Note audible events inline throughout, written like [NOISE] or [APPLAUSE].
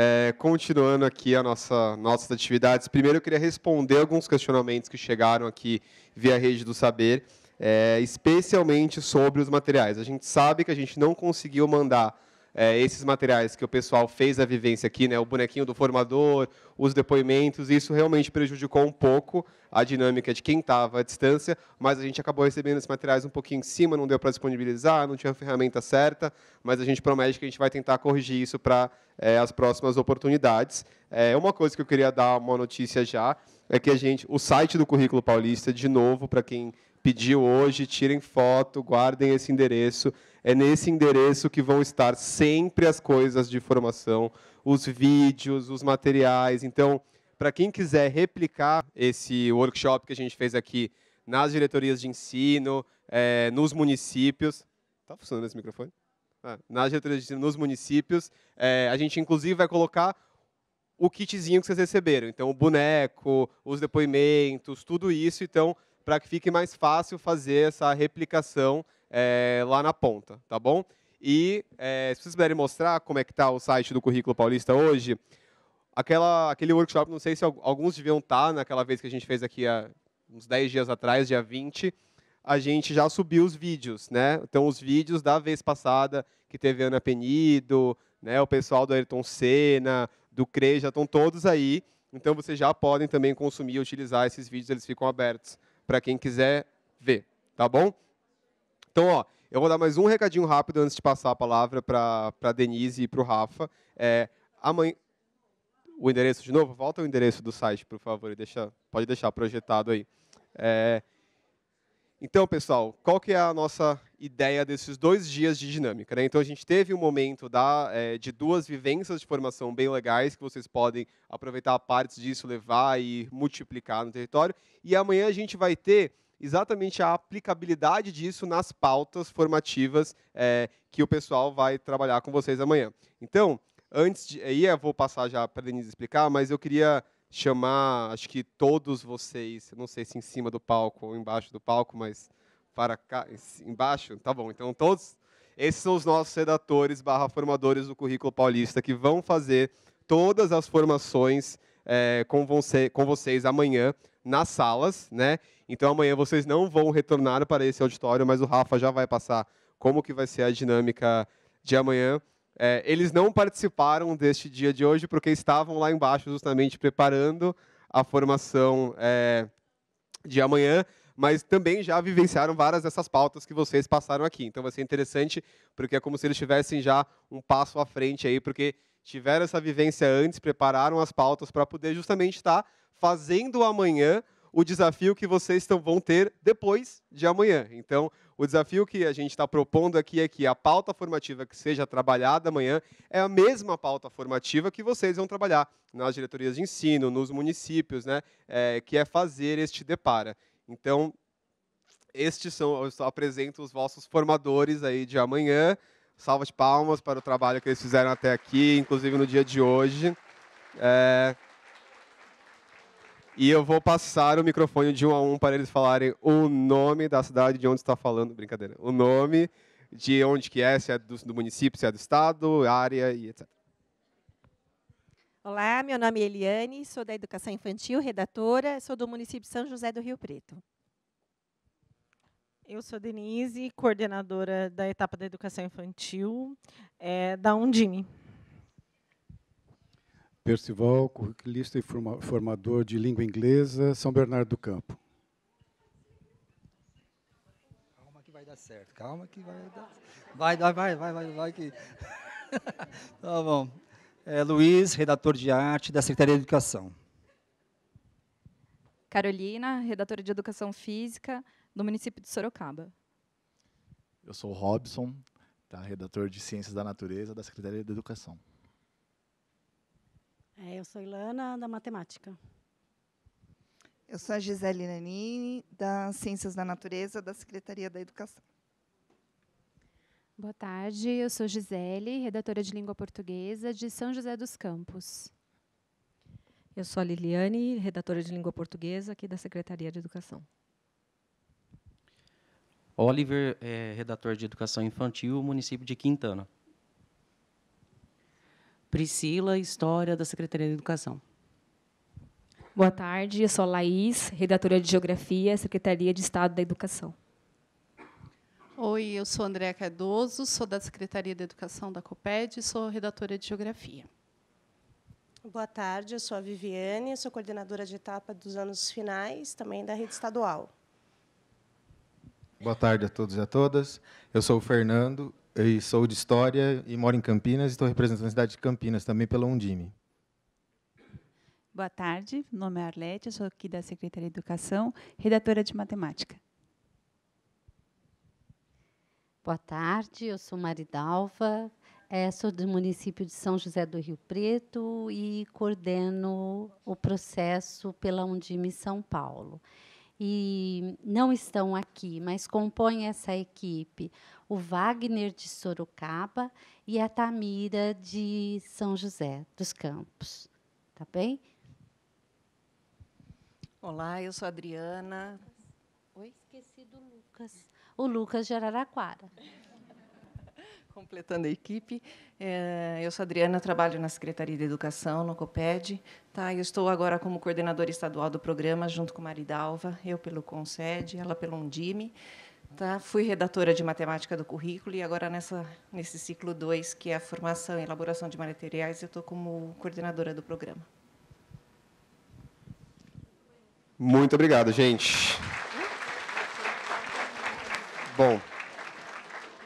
É, continuando aqui a nossa nossas atividades, primeiro eu queria responder alguns questionamentos que chegaram aqui via rede do saber, é, especialmente sobre os materiais. A gente sabe que a gente não conseguiu mandar é, esses materiais que o pessoal fez a vivência aqui, né, o bonequinho do formador, os depoimentos, isso realmente prejudicou um pouco a dinâmica de quem estava à distância, mas a gente acabou recebendo esses materiais um pouquinho em cima, não deu para disponibilizar, não tinha a ferramenta certa, mas a gente promete que a gente vai tentar corrigir isso para é, as próximas oportunidades. É, uma coisa que eu queria dar uma notícia já é que a gente, o site do Currículo Paulista, de novo, para quem pediu hoje, tirem foto, guardem esse endereço. É nesse endereço que vão estar sempre as coisas de formação, os vídeos, os materiais. Então, para quem quiser replicar esse workshop que a gente fez aqui nas diretorias de ensino, é, nos municípios. Está funcionando esse microfone? Ah, nas diretorias de ensino, nos municípios. É, a gente, inclusive, vai colocar o kitzinho que vocês receberam. Então, o boneco, os depoimentos, tudo isso. Então, para que fique mais fácil fazer essa replicação é, lá na ponta, tá bom? E é, se vocês puderem mostrar como é que está o site do Currículo Paulista hoje, aquela, aquele workshop, não sei se alguns deviam estar tá naquela vez que a gente fez aqui há uns 10 dias atrás, dia 20, a gente já subiu os vídeos, né? Então, os vídeos da vez passada que teve Ana Penido, né? o pessoal do Ayrton Senna, do CRE, já estão todos aí. Então, vocês já podem também consumir e utilizar esses vídeos, eles ficam abertos para quem quiser ver, tá bom? Então, ó, eu vou dar mais um recadinho rápido antes de passar a palavra para a Denise e para o Rafa. É, amanhã, o endereço de novo, volta o endereço do site, por favor, e deixa, pode deixar projetado aí. É, então, pessoal, qual que é a nossa ideia desses dois dias de dinâmica? Né? Então, a gente teve um momento da, é, de duas vivências de formação bem legais, que vocês podem aproveitar partes disso, levar e multiplicar no território. E amanhã a gente vai ter exatamente a aplicabilidade disso nas pautas formativas é, que o pessoal vai trabalhar com vocês amanhã. Então, antes de... Aí eu vou passar já para a Denise explicar, mas eu queria chamar, acho que todos vocês, não sei se em cima do palco ou embaixo do palco, mas para cá, embaixo, tá bom. Então todos, esses são os nossos redatores barra formadores do Currículo Paulista que vão fazer todas as formações é, com, você, com vocês amanhã nas salas, né? Então amanhã vocês não vão retornar para esse auditório, mas o Rafa já vai passar como que vai ser a dinâmica de amanhã. É, eles não participaram deste dia de hoje porque estavam lá embaixo justamente preparando a formação é, de amanhã, mas também já vivenciaram várias dessas pautas que vocês passaram aqui. Então vai ser interessante porque é como se eles tivessem já um passo à frente aí, porque tiveram essa vivência antes, prepararam as pautas para poder justamente estar tá fazendo amanhã o desafio que vocês vão ter depois de amanhã. Então, o desafio que a gente está propondo aqui é que a pauta formativa que seja trabalhada amanhã é a mesma pauta formativa que vocês vão trabalhar nas diretorias de ensino, nos municípios, né, é, que é fazer este depara. Então, estes são, eu apresento os vossos formadores aí de amanhã. Salva de palmas para o trabalho que eles fizeram até aqui, inclusive no dia de hoje. É... E eu vou passar o microfone de um a um para eles falarem o nome da cidade de onde está falando, brincadeira, o nome de onde que é, se é do, do município, se é do estado, área e etc. Olá, meu nome é Eliane, sou da Educação Infantil, redatora, sou do município de São José do Rio Preto. Eu sou Denise, coordenadora da etapa da Educação Infantil é, da Undime. Percival, curriculista e formador de língua inglesa, São Bernardo do Campo. Calma que vai dar certo, calma que vai dar. Vai, vai, vai, vai, vai, vai que. [LAUGHS] tá bom. É, Luiz, redator de arte da Secretaria de Educação. Carolina, redatora de Educação Física do município de Sorocaba. Eu sou o Robson, tá, redator de Ciências da Natureza da Secretaria de Educação. É, eu sou Ilana, da Matemática. Eu sou a Gisele Nanini, da Ciências da Natureza, da Secretaria da Educação. Boa tarde, eu sou Gisele, redatora de Língua Portuguesa de São José dos Campos. Eu sou a Liliane, redatora de Língua Portuguesa aqui da Secretaria de Educação. Oliver, é, redator de Educação Infantil, município de Quintana. Priscila, História da Secretaria de Educação. Boa tarde, eu sou Laís, redatora de Geografia, Secretaria de Estado da Educação. Oi, eu sou Andréa Cardoso, sou da Secretaria de Educação da COPED e sou redatora de Geografia. Boa tarde, eu sou a Viviane, sou coordenadora de etapa dos anos finais, também da rede estadual. Boa tarde a todos e a todas. Eu sou o Fernando, eu sou de História e moro em Campinas. Estou representando a cidade de Campinas também pela Undime. Boa tarde, meu nome é Arlete, sou aqui da Secretaria de Educação, redatora de Matemática. Boa tarde, eu sou Maridalva, eh, sou do município de São José do Rio Preto e coordeno o processo pela Undime São Paulo e não estão aqui, mas compõem essa equipe o Wagner de Sorocaba e a Tamira de São José dos Campos. Tá bem? Olá, eu sou a Adriana. Oi? Esqueci do Lucas. O Lucas de Araraquara completando a equipe. É, eu sou Adriana, trabalho na Secretaria de Educação, no COPED. Tá? Eu estou agora como coordenadora estadual do programa, junto com Maridalva, eu pelo CONSED, ela pelo Undime. Tá? Fui redatora de matemática do currículo e agora nessa, nesse ciclo 2, que é a formação e elaboração de materiais, eu estou como coordenadora do programa. Muito obrigado, gente. Bom,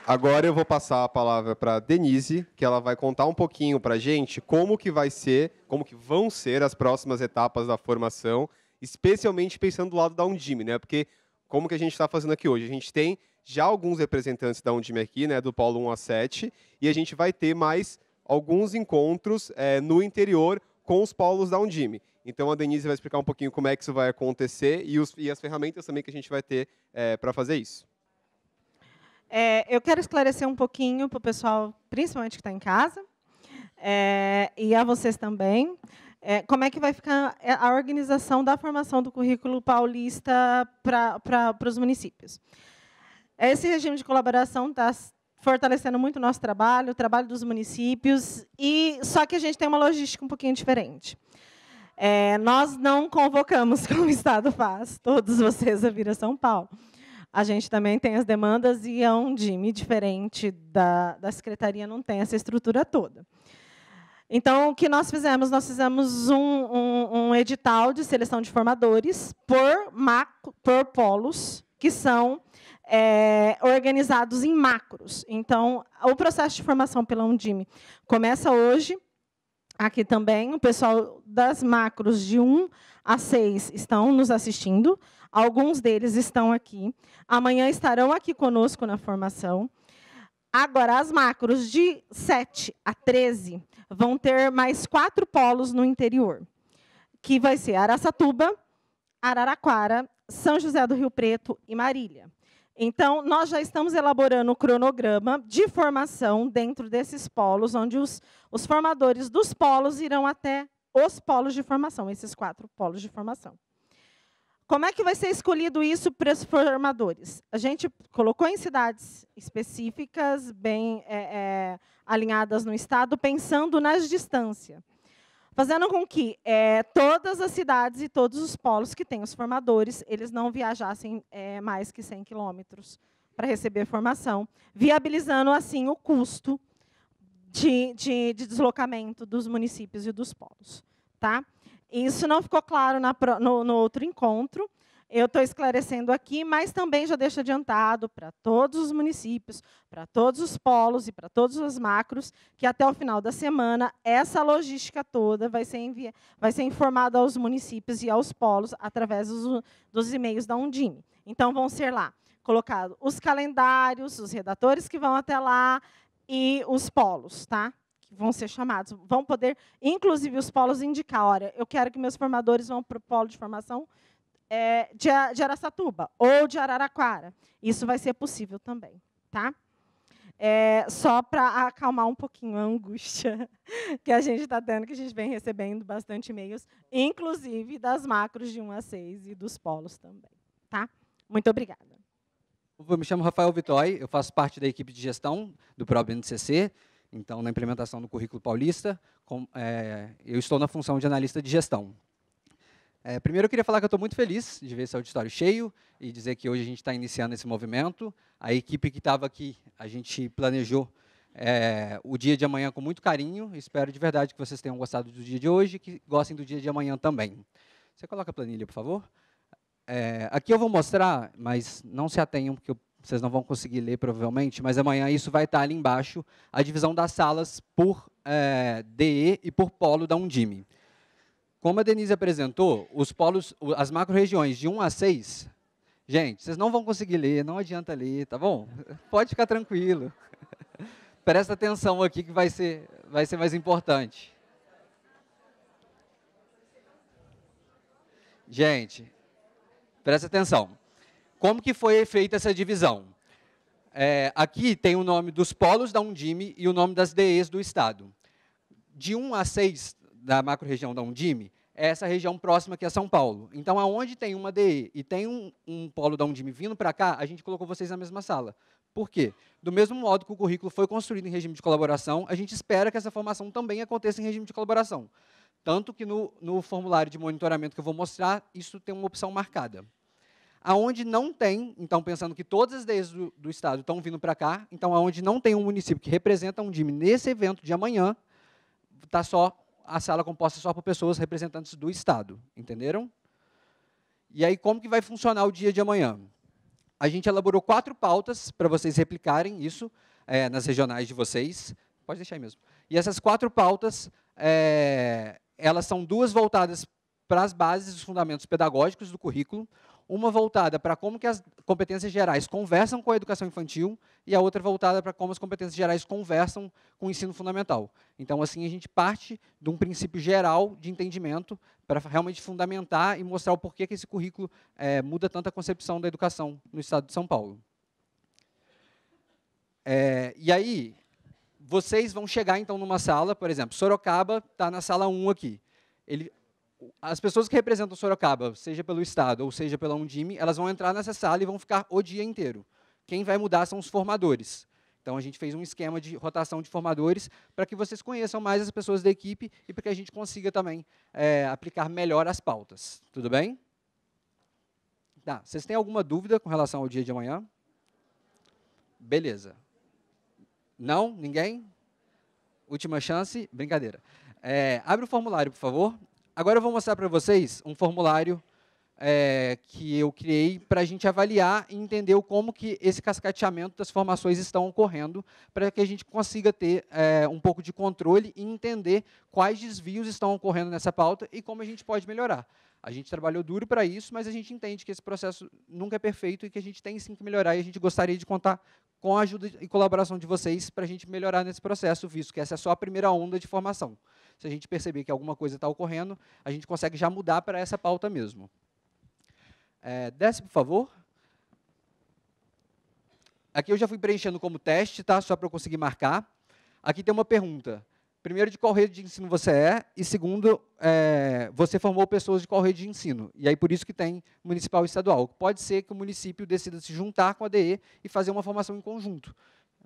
Agora eu vou passar a palavra para Denise, que ela vai contar um pouquinho para gente como que vai ser, como que vão ser as próximas etapas da formação, especialmente pensando do lado da Undime, né? Porque como que a gente está fazendo aqui hoje? A gente tem já alguns representantes da Undime aqui, né? Do Paulo 1 a 7, e a gente vai ter mais alguns encontros é, no interior com os polos da Undime. Então a Denise vai explicar um pouquinho como é que isso vai acontecer e, os, e as ferramentas também que a gente vai ter é, para fazer isso. É, eu quero esclarecer um pouquinho para o pessoal, principalmente que está em casa, é, e a vocês também, é, como é que vai ficar a organização da formação do currículo paulista para os municípios. Esse regime de colaboração está fortalecendo muito o nosso trabalho, o trabalho dos municípios, e só que a gente tem uma logística um pouquinho diferente. É, nós não convocamos, [LAUGHS] como o Estado faz, todos vocês a vir a São Paulo a gente também tem as demandas e a é Undime, diferente da, da secretaria, não tem essa estrutura toda. Então, o que nós fizemos? Nós fizemos um, um, um edital de seleção de formadores por, macro, por polos, que são é, organizados em macros. Então, o processo de formação pela Undime começa hoje. Aqui também, o pessoal das macros de 1 a 6 estão nos assistindo. Alguns deles estão aqui. Amanhã estarão aqui conosco na formação. Agora, as macros de 7 a 13 vão ter mais quatro polos no interior, que vai ser Araçatuba, Araraquara, São José do Rio Preto e Marília. Então, nós já estamos elaborando o cronograma de formação dentro desses polos, onde os, os formadores dos polos irão até os polos de formação, esses quatro polos de formação. Como é que vai ser escolhido isso para os formadores? A gente colocou em cidades específicas, bem é, é, alinhadas no Estado, pensando nas distâncias, fazendo com que é, todas as cidades e todos os polos que têm os formadores, eles não viajassem é, mais que 100 quilômetros para receber formação, viabilizando, assim, o custo de, de, de deslocamento dos municípios e dos polos. Tá? Isso não ficou claro na, no, no outro encontro. Eu estou esclarecendo aqui, mas também já deixo adiantado para todos os municípios, para todos os polos e para todos os macros, que até o final da semana essa logística toda vai ser, envia, vai ser informada aos municípios e aos polos através dos, dos e-mails da Undime. Então, vão ser lá colocados os calendários, os redatores que vão até lá e os polos, tá? vão ser chamados. Vão poder, inclusive, os polos indicar: olha, eu quero que meus formadores vão para o polo de formação é, de, de Araçatuba ou de Araraquara. Isso vai ser possível também. Tá? É, só para acalmar um pouquinho a angústia [LAUGHS] que a gente está tendo, que a gente vem recebendo bastante e-mails, inclusive das macros de 1 a 6 e dos polos também. Tá? Muito obrigada. Eu me chamo Rafael Vitói, eu faço parte da equipe de gestão do ProBNCC. Então, na implementação do currículo paulista, com, é, eu estou na função de analista de gestão. É, primeiro, eu queria falar que eu estou muito feliz de ver esse auditório cheio e dizer que hoje a gente está iniciando esse movimento. A equipe que estava aqui, a gente planejou é, o dia de amanhã com muito carinho. Espero de verdade que vocês tenham gostado do dia de hoje e que gostem do dia de amanhã também. Você coloca a planilha, por favor? É, aqui eu vou mostrar, mas não se atenham, porque eu vocês não vão conseguir ler provavelmente, mas amanhã isso vai estar ali embaixo, a divisão das salas por é, DE e por polo da Undime. Como a Denise apresentou, os polos, as macro-regiões de 1 a 6, gente, vocês não vão conseguir ler, não adianta ler, tá bom? [LAUGHS] Pode ficar tranquilo. [LAUGHS] Presta atenção aqui que vai ser, vai ser mais importante. Gente, presta atenção. Como que foi feita essa divisão? É, aqui tem o nome dos polos da Undime e o nome das DEs do Estado. De 1 a 6 da macro-região da Undime, é essa região próxima que é São Paulo. Então, aonde tem uma DE e tem um, um polo da Undime vindo para cá, a gente colocou vocês na mesma sala. Por quê? Do mesmo modo que o currículo foi construído em regime de colaboração, a gente espera que essa formação também aconteça em regime de colaboração. Tanto que no, no formulário de monitoramento que eu vou mostrar, isso tem uma opção marcada. Aonde não tem, então pensando que todas as ideias do, do Estado estão vindo para cá, então aonde não tem um município que representa um DIME nesse evento de amanhã, está só a sala é composta só por pessoas representantes do Estado. Entenderam? E aí, como que vai funcionar o dia de amanhã? A gente elaborou quatro pautas para vocês replicarem isso é, nas regionais de vocês. Pode deixar aí mesmo. E essas quatro pautas, é, elas são duas voltadas para as bases, os fundamentos pedagógicos do currículo uma voltada para como que as competências gerais conversam com a educação infantil e a outra voltada para como as competências gerais conversam com o ensino fundamental. Então, assim, a gente parte de um princípio geral de entendimento para realmente fundamentar e mostrar o porquê que esse currículo é, muda tanto a concepção da educação no estado de São Paulo. É, e aí, vocês vão chegar, então, numa sala, por exemplo, Sorocaba está na sala 1 aqui. Ele, as pessoas que representam Sorocaba, seja pelo Estado ou seja pela Undime, elas vão entrar nessa sala e vão ficar o dia inteiro. Quem vai mudar são os formadores. Então, a gente fez um esquema de rotação de formadores para que vocês conheçam mais as pessoas da equipe e para que a gente consiga também é, aplicar melhor as pautas. Tudo bem? Tá. Vocês têm alguma dúvida com relação ao dia de amanhã? Beleza. Não? Ninguém? Última chance? Brincadeira. É, abre o formulário, por favor. Agora eu vou mostrar para vocês um formulário é, que eu criei para a gente avaliar e entender como que esse cascateamento das formações estão ocorrendo, para que a gente consiga ter é, um pouco de controle e entender quais desvios estão ocorrendo nessa pauta e como a gente pode melhorar. A gente trabalhou duro para isso, mas a gente entende que esse processo nunca é perfeito e que a gente tem sim que melhorar, e a gente gostaria de contar com a ajuda e colaboração de vocês para a gente melhorar nesse processo, visto que essa é só a primeira onda de formação se a gente perceber que alguma coisa está ocorrendo, a gente consegue já mudar para essa pauta mesmo. É, desce, por favor. Aqui eu já fui preenchendo como teste, tá? só para eu conseguir marcar. Aqui tem uma pergunta. Primeiro, de qual rede de ensino você é? E segundo, é, você formou pessoas de qual rede de ensino? E aí, por isso que tem municipal e estadual. Pode ser que o município decida se juntar com a DE e fazer uma formação em conjunto.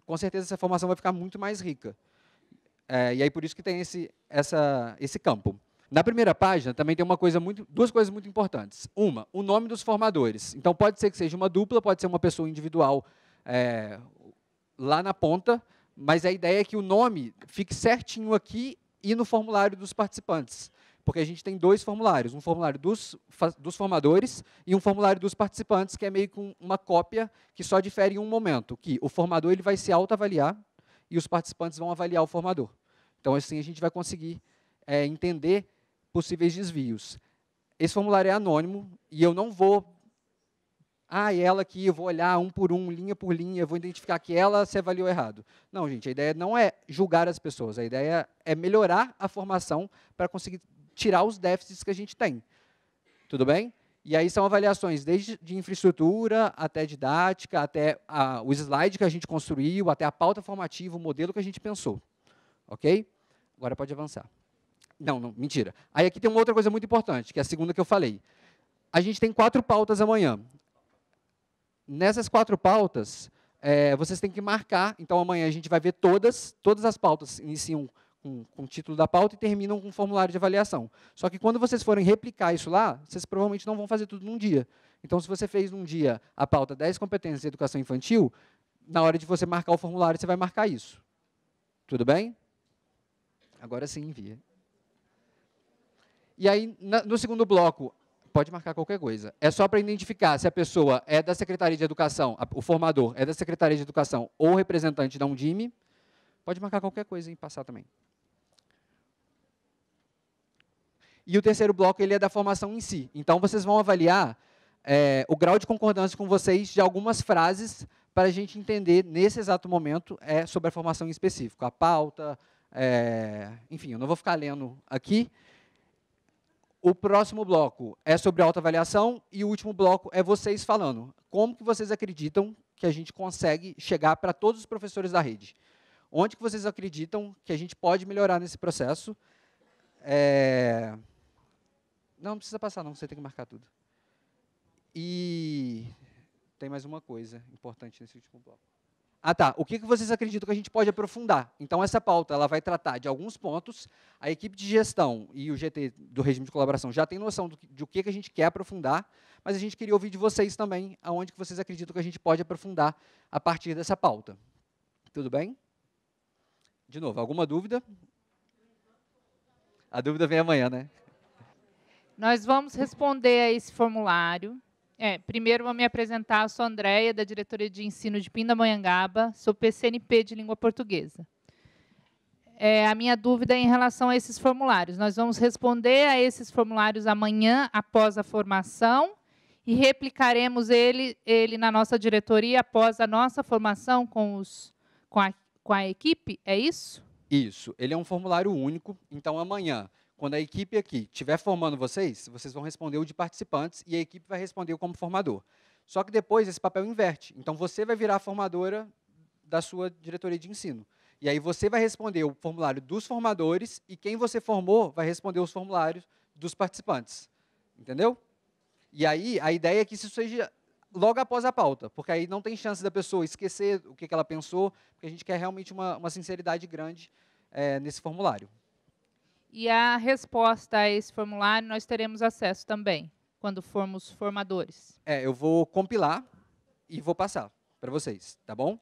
Com certeza, essa formação vai ficar muito mais rica. É, e aí por isso que tem esse, essa, esse campo. Na primeira página também tem uma coisa muito, duas coisas muito importantes. Uma, o nome dos formadores. Então pode ser que seja uma dupla, pode ser uma pessoa individual é, lá na ponta, mas a ideia é que o nome fique certinho aqui e no formulário dos participantes. Porque a gente tem dois formulários, um formulário dos, dos formadores e um formulário dos participantes, que é meio que uma cópia que só difere em um momento, que o formador ele vai se autoavaliar e os participantes vão avaliar o formador. Então, assim, a gente vai conseguir é, entender possíveis desvios. Esse formulário é anônimo e eu não vou. Ah, e é ela aqui, eu vou olhar um por um, linha por linha, vou identificar que ela se avaliou errado. Não, gente, a ideia não é julgar as pessoas, a ideia é melhorar a formação para conseguir tirar os déficits que a gente tem. Tudo bem? E aí são avaliações desde de infraestrutura até didática, até a, o slide que a gente construiu, até a pauta formativa, o modelo que a gente pensou. Ok? Agora pode avançar. Não, não, mentira. Aí aqui tem uma outra coisa muito importante, que é a segunda que eu falei. A gente tem quatro pautas amanhã. Nessas quatro pautas, é, vocês têm que marcar. Então, amanhã a gente vai ver todas, todas as pautas iniciam com, com o título da pauta e terminam com um formulário de avaliação. Só que quando vocês forem replicar isso lá, vocês provavelmente não vão fazer tudo num dia. Então, se você fez num dia a pauta 10 competências de educação infantil, na hora de você marcar o formulário, você vai marcar isso. Tudo bem? Agora sim, envia. E aí, na, no segundo bloco, pode marcar qualquer coisa. É só para identificar se a pessoa é da Secretaria de Educação, a, o formador é da Secretaria de Educação ou representante da Undime. Pode marcar qualquer coisa e passar também. E o terceiro bloco ele é da formação em si. Então, vocês vão avaliar é, o grau de concordância com vocês de algumas frases para a gente entender, nesse exato momento, é, sobre a formação em específico. A pauta, é, enfim, eu não vou ficar lendo aqui. O próximo bloco é sobre autoavaliação e o último bloco é vocês falando. Como que vocês acreditam que a gente consegue chegar para todos os professores da rede? Onde que vocês acreditam que a gente pode melhorar nesse processo? É... Não, não precisa passar, não, você tem que marcar tudo. E tem mais uma coisa importante nesse último bloco. Ah, tá. O que, vocês acreditam que a gente pode aprofundar? Então, essa pauta ela vai tratar de alguns pontos. A equipe de gestão e o GT do regime de colaboração já tem noção do que, do que, que a gente quer aprofundar, mas a gente queria ouvir de vocês também aonde que vocês acreditam que a gente pode aprofundar a partir dessa pauta. Tudo bem? De novo, alguma dúvida? A dúvida vem amanhã, né? Nós vamos responder a esse formulário. É, primeiro, vou me apresentar. Eu sou Andréia, da Diretoria de Ensino de Pindamonhangaba. Sou PCNP de Língua Portuguesa. É, a minha dúvida é em relação a esses formulários. Nós vamos responder a esses formulários amanhã, após a formação, e replicaremos ele, ele na nossa diretoria após a nossa formação com, os, com, a, com a equipe. É isso? Isso. Ele é um formulário único. Então, amanhã quando a equipe aqui estiver formando vocês, vocês vão responder o de participantes e a equipe vai responder o como formador. Só que depois esse papel inverte. Então você vai virar a formadora da sua diretoria de ensino. E aí você vai responder o formulário dos formadores e quem você formou vai responder os formulários dos participantes. Entendeu? E aí a ideia é que isso seja logo após a pauta, porque aí não tem chance da pessoa esquecer o que, ela pensou, porque a gente quer realmente uma, uma sinceridade grande é, nesse formulário. E a resposta a esse formulário nós teremos acesso também, quando formos formadores. É, eu vou compilar e vou passar para vocês, tá bom?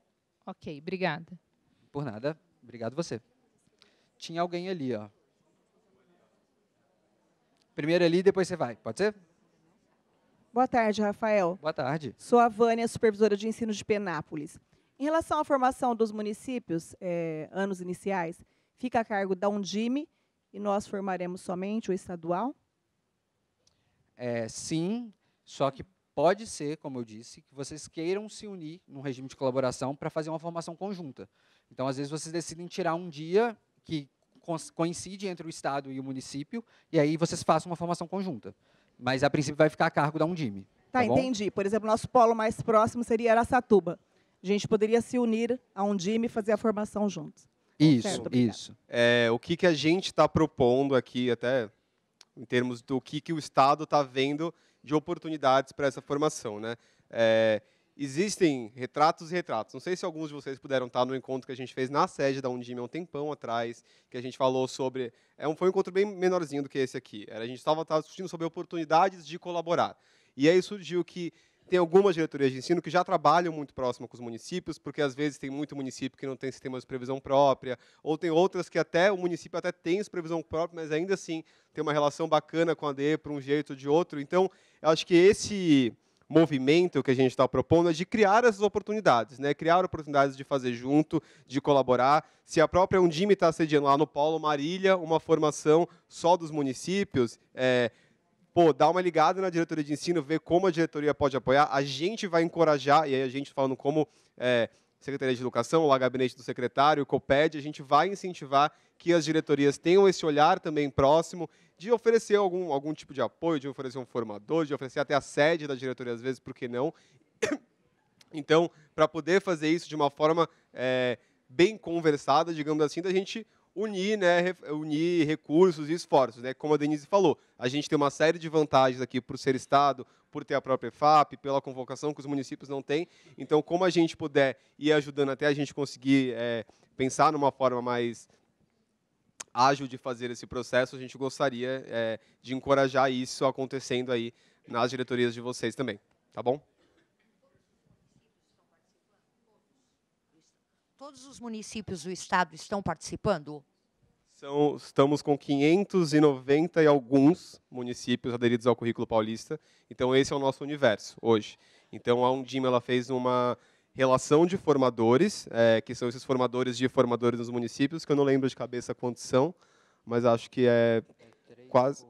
Ok, obrigada. Por nada, obrigado você. Tinha alguém ali, ó. Primeiro ali, depois você vai, pode ser? Boa tarde, Rafael. Boa tarde. Sou a Vânia, supervisora de ensino de Penápolis. Em relação à formação dos municípios, é, anos iniciais, fica a cargo da Undime e nós formaremos somente o estadual? É, sim, só que pode ser, como eu disse, que vocês queiram se unir num regime de colaboração para fazer uma formação conjunta. Então, às vezes, vocês decidem tirar um dia que coincide entre o Estado e o município, e aí vocês façam uma formação conjunta. Mas, a princípio, vai ficar a cargo da Undime. Tá, tá entendi. Por exemplo, nosso polo mais próximo seria Aracatuba. A gente poderia se unir a Undime e fazer a formação juntos. Tá isso, certo, isso. É, o que, que a gente está propondo aqui, até em termos do que, que o Estado está vendo de oportunidades para essa formação. Né? É, existem retratos e retratos. Não sei se alguns de vocês puderam estar tá no encontro que a gente fez na sede da Undime há um tempão atrás, que a gente falou sobre. É um, foi um encontro bem menorzinho do que esse aqui. Era, a gente estava discutindo sobre oportunidades de colaborar. E aí surgiu que tem algumas diretorias de ensino que já trabalham muito próximo com os municípios, porque às vezes tem muito município que não tem sistema de previsão própria, ou tem outras que até o município até tem previsão própria, mas ainda assim tem uma relação bacana com a DE por um jeito ou de outro. Então, eu acho que esse movimento que a gente está propondo é de criar essas oportunidades, né? criar oportunidades de fazer junto, de colaborar. Se a própria Undime está sediando lá no Paulo Marília uma formação só dos municípios, é, pô, dá uma ligada na diretoria de ensino, ver como a diretoria pode apoiar, a gente vai encorajar, e aí a gente falando como é, Secretaria de Educação, lá gabinete do secretário, COPED, a gente vai incentivar que as diretorias tenham esse olhar também próximo de oferecer algum, algum tipo de apoio, de oferecer um formador, de oferecer até a sede da diretoria, às vezes, por que não? [COUGHS] Então, para poder fazer isso de uma forma é, bem conversada, digamos assim, da gente unir, né, unir recursos e esforços, né? Como a Denise falou, a gente tem uma série de vantagens aqui por ser estado, por ter a própria FAP, pela convocação que os municípios não têm. Então, como a gente puder ir ajudando até a gente conseguir é, pensar numa forma mais ágil de fazer esse processo, a gente gostaria é, de encorajar isso acontecendo aí nas diretorias de vocês também, tá bom? todos os municípios do estado estão participando? São, estamos com 590 e alguns municípios aderidos ao currículo paulista. Então esse é o nosso universo hoje. Então a Undime ela fez uma relação de formadores, é, que são esses formadores de formadores nos municípios, que eu não lembro de cabeça quantos são, mas acho que é, é quase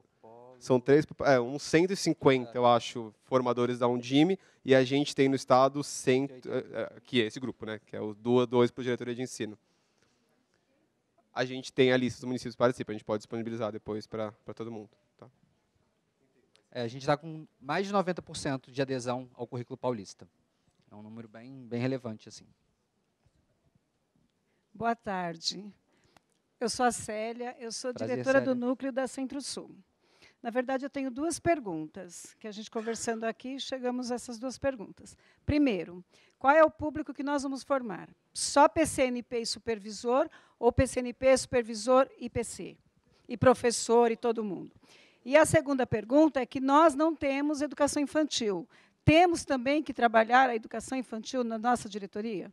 são três, é, uns 150, é. eu acho, formadores da Undime, e a gente tem no estado cento é, é, que é esse grupo, né, que é os dois para a diretoria de ensino. A gente tem a lista dos municípios que participam, a gente pode disponibilizar depois para todo mundo. Tá? É, a gente está com mais de 90% de adesão ao currículo paulista. É um número bem, bem relevante. assim. Boa tarde. Eu sou a Célia, eu sou Prazer, diretora Célia. do Núcleo da Centro-Sul. Na verdade, eu tenho duas perguntas, que a gente conversando aqui, chegamos a essas duas perguntas. Primeiro, qual é o público que nós vamos formar? Só PCNP e supervisor, ou PCNP, supervisor e PC? E professor e todo mundo? E a segunda pergunta é que nós não temos educação infantil. Temos também que trabalhar a educação infantil na nossa diretoria?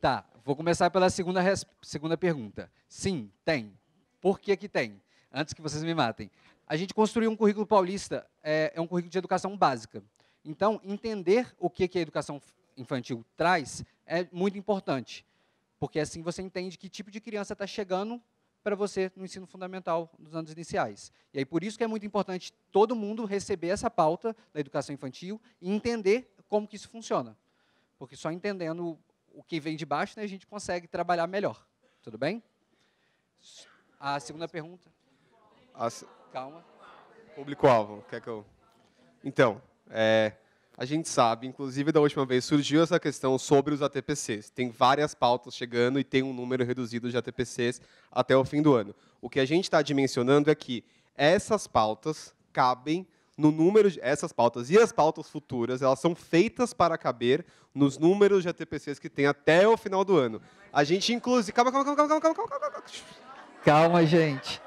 Tá, vou começar pela segunda, segunda pergunta. Sim, tem. Por que, que tem? antes que vocês me matem. A gente construiu um currículo paulista, é, é um currículo de educação básica. Então, entender o que, que a educação infantil traz é muito importante, porque assim você entende que tipo de criança está chegando para você no ensino fundamental nos anos iniciais. E aí por isso que é muito importante todo mundo receber essa pauta da educação infantil e entender como que isso funciona. Porque só entendendo o que vem de baixo, né, a gente consegue trabalhar melhor. Tudo bem? A segunda pergunta. As... Calma. Público-alvo, quer que eu... Então, é, a gente sabe, inclusive da última vez surgiu essa questão sobre os ATPCs. Tem várias pautas chegando e tem um número reduzido de ATPCs até o fim do ano. O que a gente está dimensionando é que essas pautas cabem no número de essas pautas e as pautas futuras, elas são feitas para caber nos números de ATPCs que tem até o final do ano. A gente inclusive, calma, calma, calma, calma, calma, calma, calma. Calma, gente.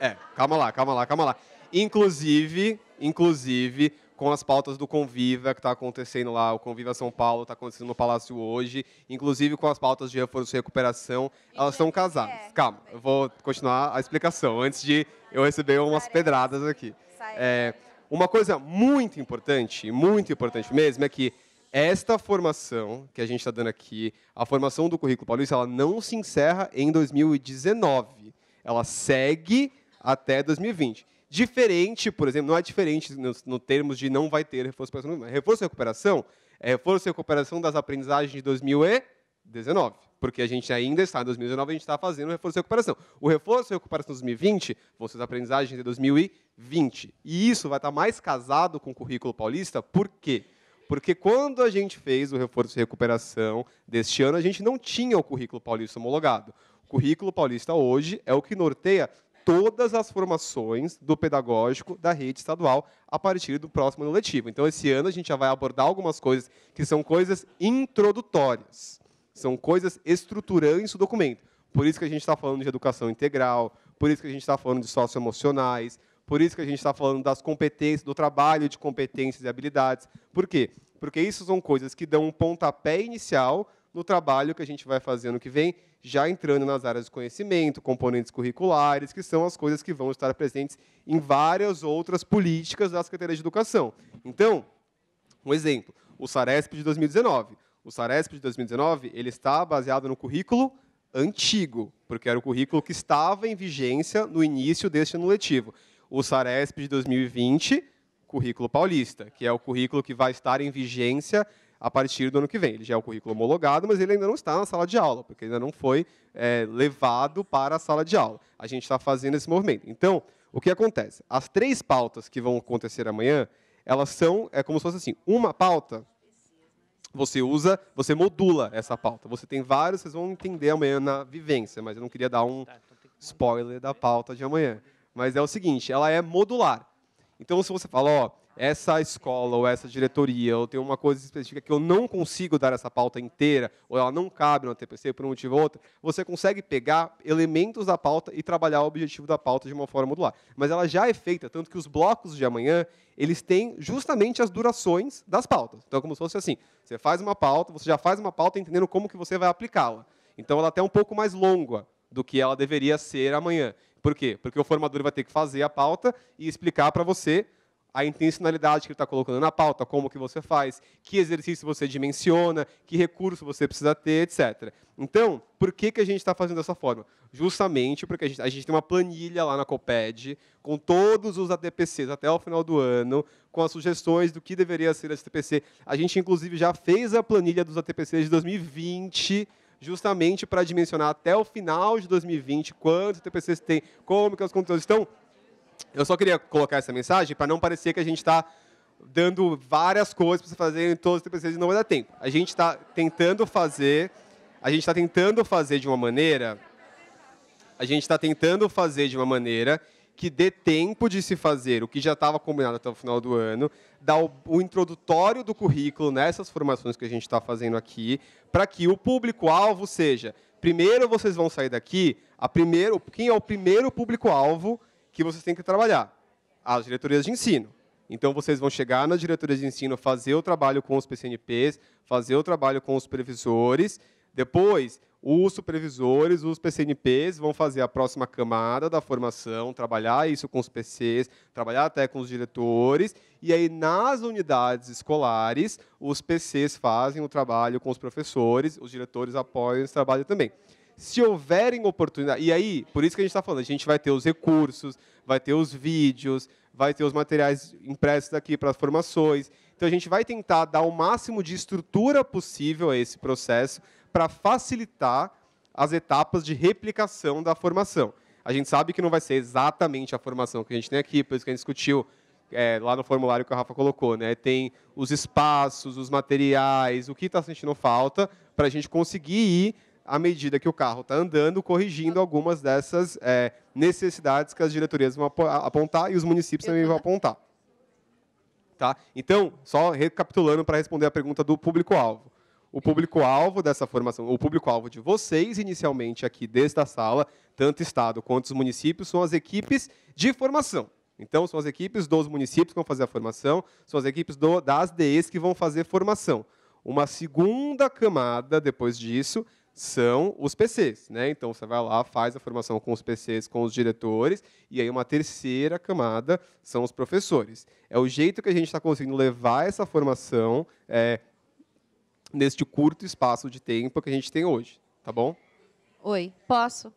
É, calma lá, calma lá, calma lá. Inclusive, inclusive, com as pautas do Conviva que está acontecendo lá, o Conviva São Paulo está acontecendo no Palácio hoje, inclusive com as pautas de reforço e recuperação, elas são casadas. É. Calma, eu vou continuar a explicação antes de eu receber umas pedradas aqui. É, uma coisa muito importante, muito importante mesmo, é que esta formação que a gente está dando aqui, a formação do currículo paulista, ela não se encerra em 2019. Ela segue até 2020. Diferente, por exemplo, não é diferente no, no termos de não vai ter reforço e recuperação. Reforço e recuperação é reforço e recuperação das aprendizagens de 2019, porque a gente ainda está em 2019, a gente está fazendo reforço e recuperação. O reforço e recuperação de 2020 vão ser as aprendizagens de 2020. E isso vai estar mais casado com o currículo paulista, por quê? Porque quando a gente fez o reforço e recuperação deste ano, a gente não tinha o currículo paulista homologado. O currículo paulista hoje é o que norteia todas as formações do pedagógico da rede estadual a partir do próximo ano letivo. Então, esse ano a gente já vai abordar algumas coisas que são coisas introdutórias, são coisas estruturantes do documento. Por isso que a gente está falando de educação integral, por isso que a gente está falando de socioemocionais, por isso que a gente está falando das competências, do trabalho de competências e habilidades. Por quê? Porque isso são coisas que dão um pontapé inicial no trabalho que a gente vai fazer ano que vem, já entrando nas áreas de conhecimento, componentes curriculares, que são as coisas que vão estar presentes em várias outras políticas da Secretaria de Educação. Então, um exemplo, o Saresp de 2019. O Saresp de 2019 ele está baseado no currículo antigo, porque era o currículo que estava em vigência no início deste ano letivo. O Saresp de 2020, currículo paulista, que é o currículo que vai estar em vigência a partir do ano que vem. Ele já é o currículo homologado, mas ele ainda não está na sala de aula, porque ainda não foi é, levado para a sala de aula. A gente está fazendo esse movimento. Então, o que acontece? As três pautas que vão acontecer amanhã, elas são é como se fosse assim, uma pauta você usa, você modula essa pauta. Você tem vários, vocês vão entender amanhã na vivência, mas eu não queria dar um tá, então spoiler da pauta de amanhã. Mas é o seguinte, ela é modular. Então, se você fala, ó, essa escola ou essa diretoria ou tem uma coisa específica que eu não consigo dar essa pauta inteira ou ela não cabe no TPC por um motivo ou outro, você consegue pegar elementos da pauta e trabalhar o objetivo da pauta de uma forma modular. Mas ela já é feita, tanto que os blocos de amanhã, eles têm justamente as durações das pautas. Então, é como se fosse assim, você faz uma pauta, você já faz uma pauta entendendo como que você vai aplicá-la. Então, ela é até é um pouco mais longa do que ela deveria ser amanhã. Por quê? Porque o formador vai ter que fazer a pauta e explicar para você a intencionalidade que ele está colocando na pauta, como que você faz, que exercício você dimensiona, que recurso você precisa ter, etc. Então, por que, que a gente está fazendo dessa forma? Justamente porque a gente, a gente, tem uma planilha lá na Coped com todos os ATPCs até o final do ano, com as sugestões do que deveria ser esse ATPC. A gente, inclusive, já fez a planilha dos ATPCs de 2020, justamente para dimensionar até o final de 2020 quantos ATPCs tem, como que é os conteúdos estão eu só queria colocar essa mensagem para não parecer que a gente está dando várias coisas para você fazer em todos os TPCs e não vai dar tempo. A gente está tentando fazer, a gente está tentando fazer de uma maneira, a gente está tentando fazer de uma maneira que dê tempo de se fazer o que já estava combinado até o final do ano, dar o, o introdutório do currículo nessas formações que a gente está fazendo aqui, para que o público-alvo seja, primeiro vocês vão sair daqui, a primeiro, quem é o primeiro público-alvo que vocês têm que trabalhar? As diretorias de ensino. Então, vocês vão chegar nas diretorias de ensino, fazer o trabalho com os PCNPs, fazer o trabalho com os supervisores. Depois, os supervisores, os PCNPs vão fazer a próxima camada da formação, trabalhar isso com os PCs, trabalhar até com os diretores, e aí nas unidades escolares, os PCs fazem o trabalho com os professores, os diretores apoiam esse trabalho também se houverem oportunidade. E aí, por isso que a gente está falando, a gente vai ter os recursos, vai ter os vídeos, vai ter os materiais impressos aqui para as formações. Então, a gente vai tentar dar o máximo de estrutura possível a esse processo para facilitar as etapas de replicação da formação. A gente sabe que não vai ser exatamente a formação que a gente tem aqui, por isso que a gente discutiu é, lá no formulário que a Rafa colocou. Né? Tem os espaços, os materiais, o que está sentindo falta, para a gente conseguir ir à medida que o carro está andando, corrigindo algumas dessas é, necessidades que as diretorias vão apontar e os municípios também vão apontar. Tá? Então, só recapitulando para responder a pergunta do público-alvo. O público-alvo dessa formação, o público-alvo de vocês, inicialmente, aqui desta sala, tanto Estado quanto os municípios, são as equipes de formação. Então, são as equipes dos municípios que vão fazer a formação, são as equipes do, das DEs que vão fazer formação. Uma segunda camada depois disso são os PCs, né? Então você vai lá, faz a formação com os PCs, com os diretores, e aí uma terceira camada são os professores. É o jeito que a gente está conseguindo levar essa formação é, neste curto espaço de tempo que a gente tem hoje, tá bom? Oi, posso?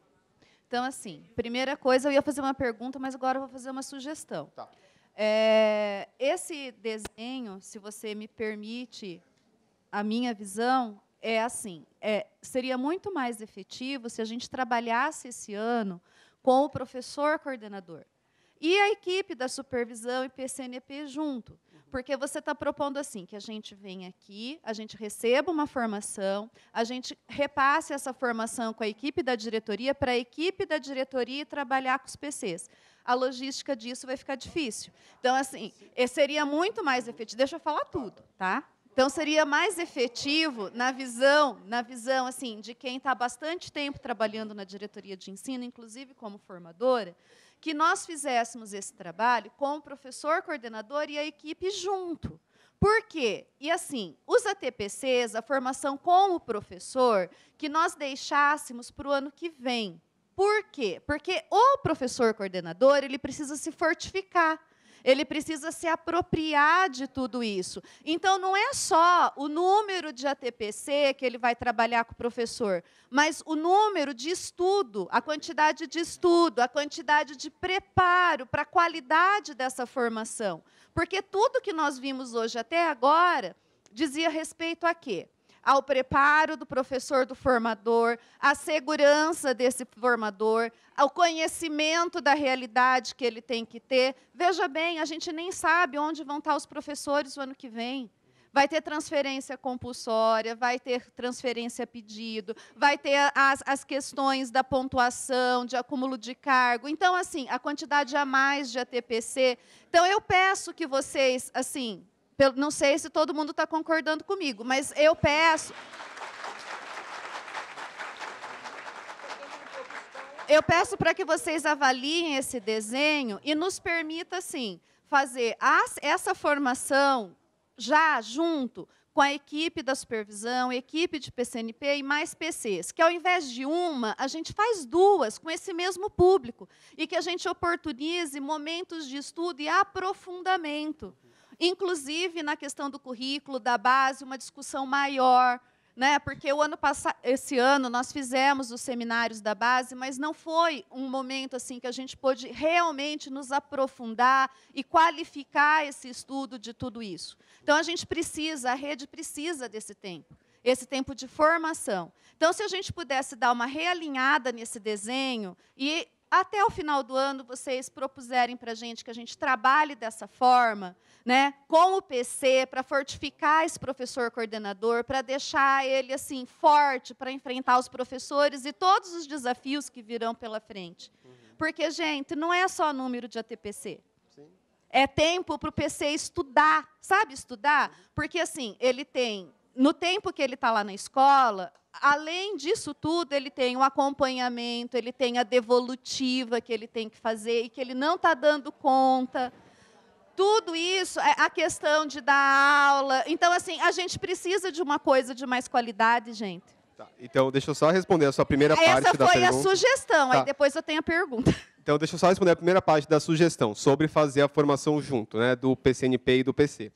Então, assim, primeira coisa, eu ia fazer uma pergunta, mas agora eu vou fazer uma sugestão. Tá. É, esse desenho, se você me permite a minha visão, é assim: é, seria muito mais efetivo se a gente trabalhasse esse ano com o professor coordenador e a equipe da supervisão e PCNP junto. Porque você está propondo assim, que a gente venha aqui, a gente receba uma formação, a gente repasse essa formação com a equipe da diretoria, para a equipe da diretoria trabalhar com os PCs. A logística disso vai ficar difícil. Então, assim, é, seria muito mais efetivo. Deixa eu falar tudo, tá? Então seria mais efetivo na visão, na visão assim de quem está bastante tempo trabalhando na diretoria de ensino, inclusive como formadora, que nós fizéssemos esse trabalho com o professor coordenador e a equipe junto. Por quê? E assim, os ATPCs, a formação com o professor, que nós deixássemos para o ano que vem. Por quê? Porque o professor coordenador ele precisa se fortificar ele precisa se apropriar de tudo isso. Então, não é só o número de ATPC que ele vai trabalhar com o professor, mas o número de estudo, a quantidade de estudo, a quantidade de preparo para a qualidade dessa formação. Porque tudo que nós vimos hoje até agora dizia respeito a quê? ao preparo do professor, do formador, à segurança desse formador, ao conhecimento da realidade que ele tem que ter. Veja bem, a gente nem sabe onde vão estar os professores o ano que vem. Vai ter transferência compulsória, vai ter transferência pedido, vai ter as, as questões da pontuação, de acúmulo de cargo. Então, assim, a quantidade a mais de ATPC. Então, eu peço que vocês, assim, não sei se todo mundo está concordando comigo, mas eu peço. Eu peço para que vocês avaliem esse desenho e nos permita, assim, fazer essa formação já junto com a equipe da supervisão, equipe de PCNP e mais PCs, que ao invés de uma, a gente faz duas com esse mesmo público e que a gente oportunize momentos de estudo e aprofundamento inclusive na questão do currículo, da base, uma discussão maior, né? Porque o ano passado, esse ano nós fizemos os seminários da base, mas não foi um momento assim que a gente pôde realmente nos aprofundar e qualificar esse estudo de tudo isso. Então a gente precisa, a rede precisa desse tempo esse tempo de formação. Então, se a gente pudesse dar uma realinhada nesse desenho e até o final do ano vocês propuserem para a gente que a gente trabalhe dessa forma, né, com o PC, para fortificar esse professor coordenador, para deixar ele assim forte para enfrentar os professores e todos os desafios que virão pela frente. Uhum. Porque, gente, não é só número de ATPC. Sim. É tempo para o PC estudar, sabe estudar? Uhum. Porque, assim, ele tem no tempo que ele está lá na escola, além disso tudo, ele tem um acompanhamento, ele tem a devolutiva que ele tem que fazer e que ele não está dando conta. Tudo isso, é a questão de dar aula. Então, assim, a gente precisa de uma coisa de mais qualidade, gente. Tá, então, deixa eu só responder a sua primeira Essa parte da pergunta. Essa foi a sugestão, tá. aí depois eu tenho a pergunta. [LAUGHS] Então, deixa eu só responder a primeira parte da sugestão, sobre fazer a formação junto, né, do PCNP e do PC.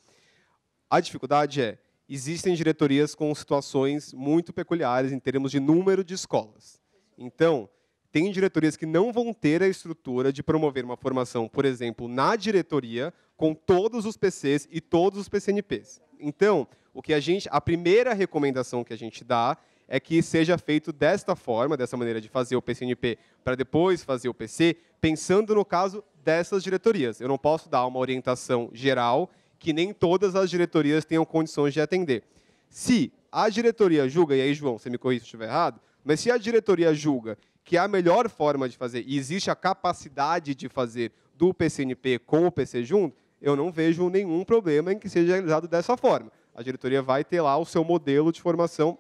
A dificuldade é, existem diretorias com situações muito peculiares em termos de número de escolas. Então, tem diretorias que não vão ter a estrutura de promover uma formação, por exemplo, na diretoria, com todos os PCs e todos os PCNPs. Então, o que a gente, a primeira recomendação que a gente dá é que seja feito desta forma, dessa maneira de fazer o PCNP para depois fazer o PC, pensando no caso dessas diretorias. Eu não posso dar uma orientação geral que nem todas as diretorias tenham condições de atender. Se a diretoria julga, e aí, João, você me corrija se estiver errado, mas se a diretoria julga que é a melhor forma de fazer, e existe a capacidade de fazer do PCNP com o PC junto, eu não vejo nenhum problema em que seja realizado dessa forma. A diretoria vai ter lá o seu modelo de formação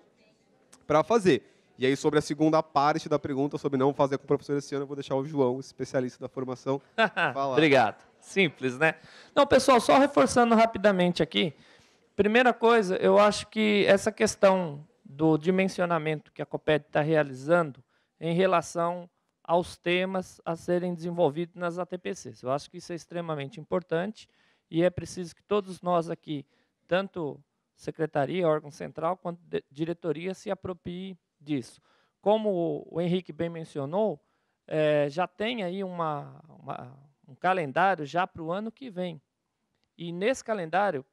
para fazer. E aí, sobre a segunda parte da pergunta sobre não fazer com o professor esse ano, eu vou deixar o João, especialista da formação, [LAUGHS] falar. Obrigado. Simples, né? Não, pessoal, só reforçando rapidamente aqui. Primeira coisa, eu acho que essa questão do dimensionamento que a COPED está realizando em relação aos temas a serem desenvolvidos nas ATPCs. Eu acho que isso é extremamente importante e é preciso que todos nós aqui, tanto secretaria, órgão central, quanto diretoria, se apropiem disso. Como o Henrique bem mencionou, é, já tem aí uma, uma um calendário já para o ano que vem. E nesse calendário,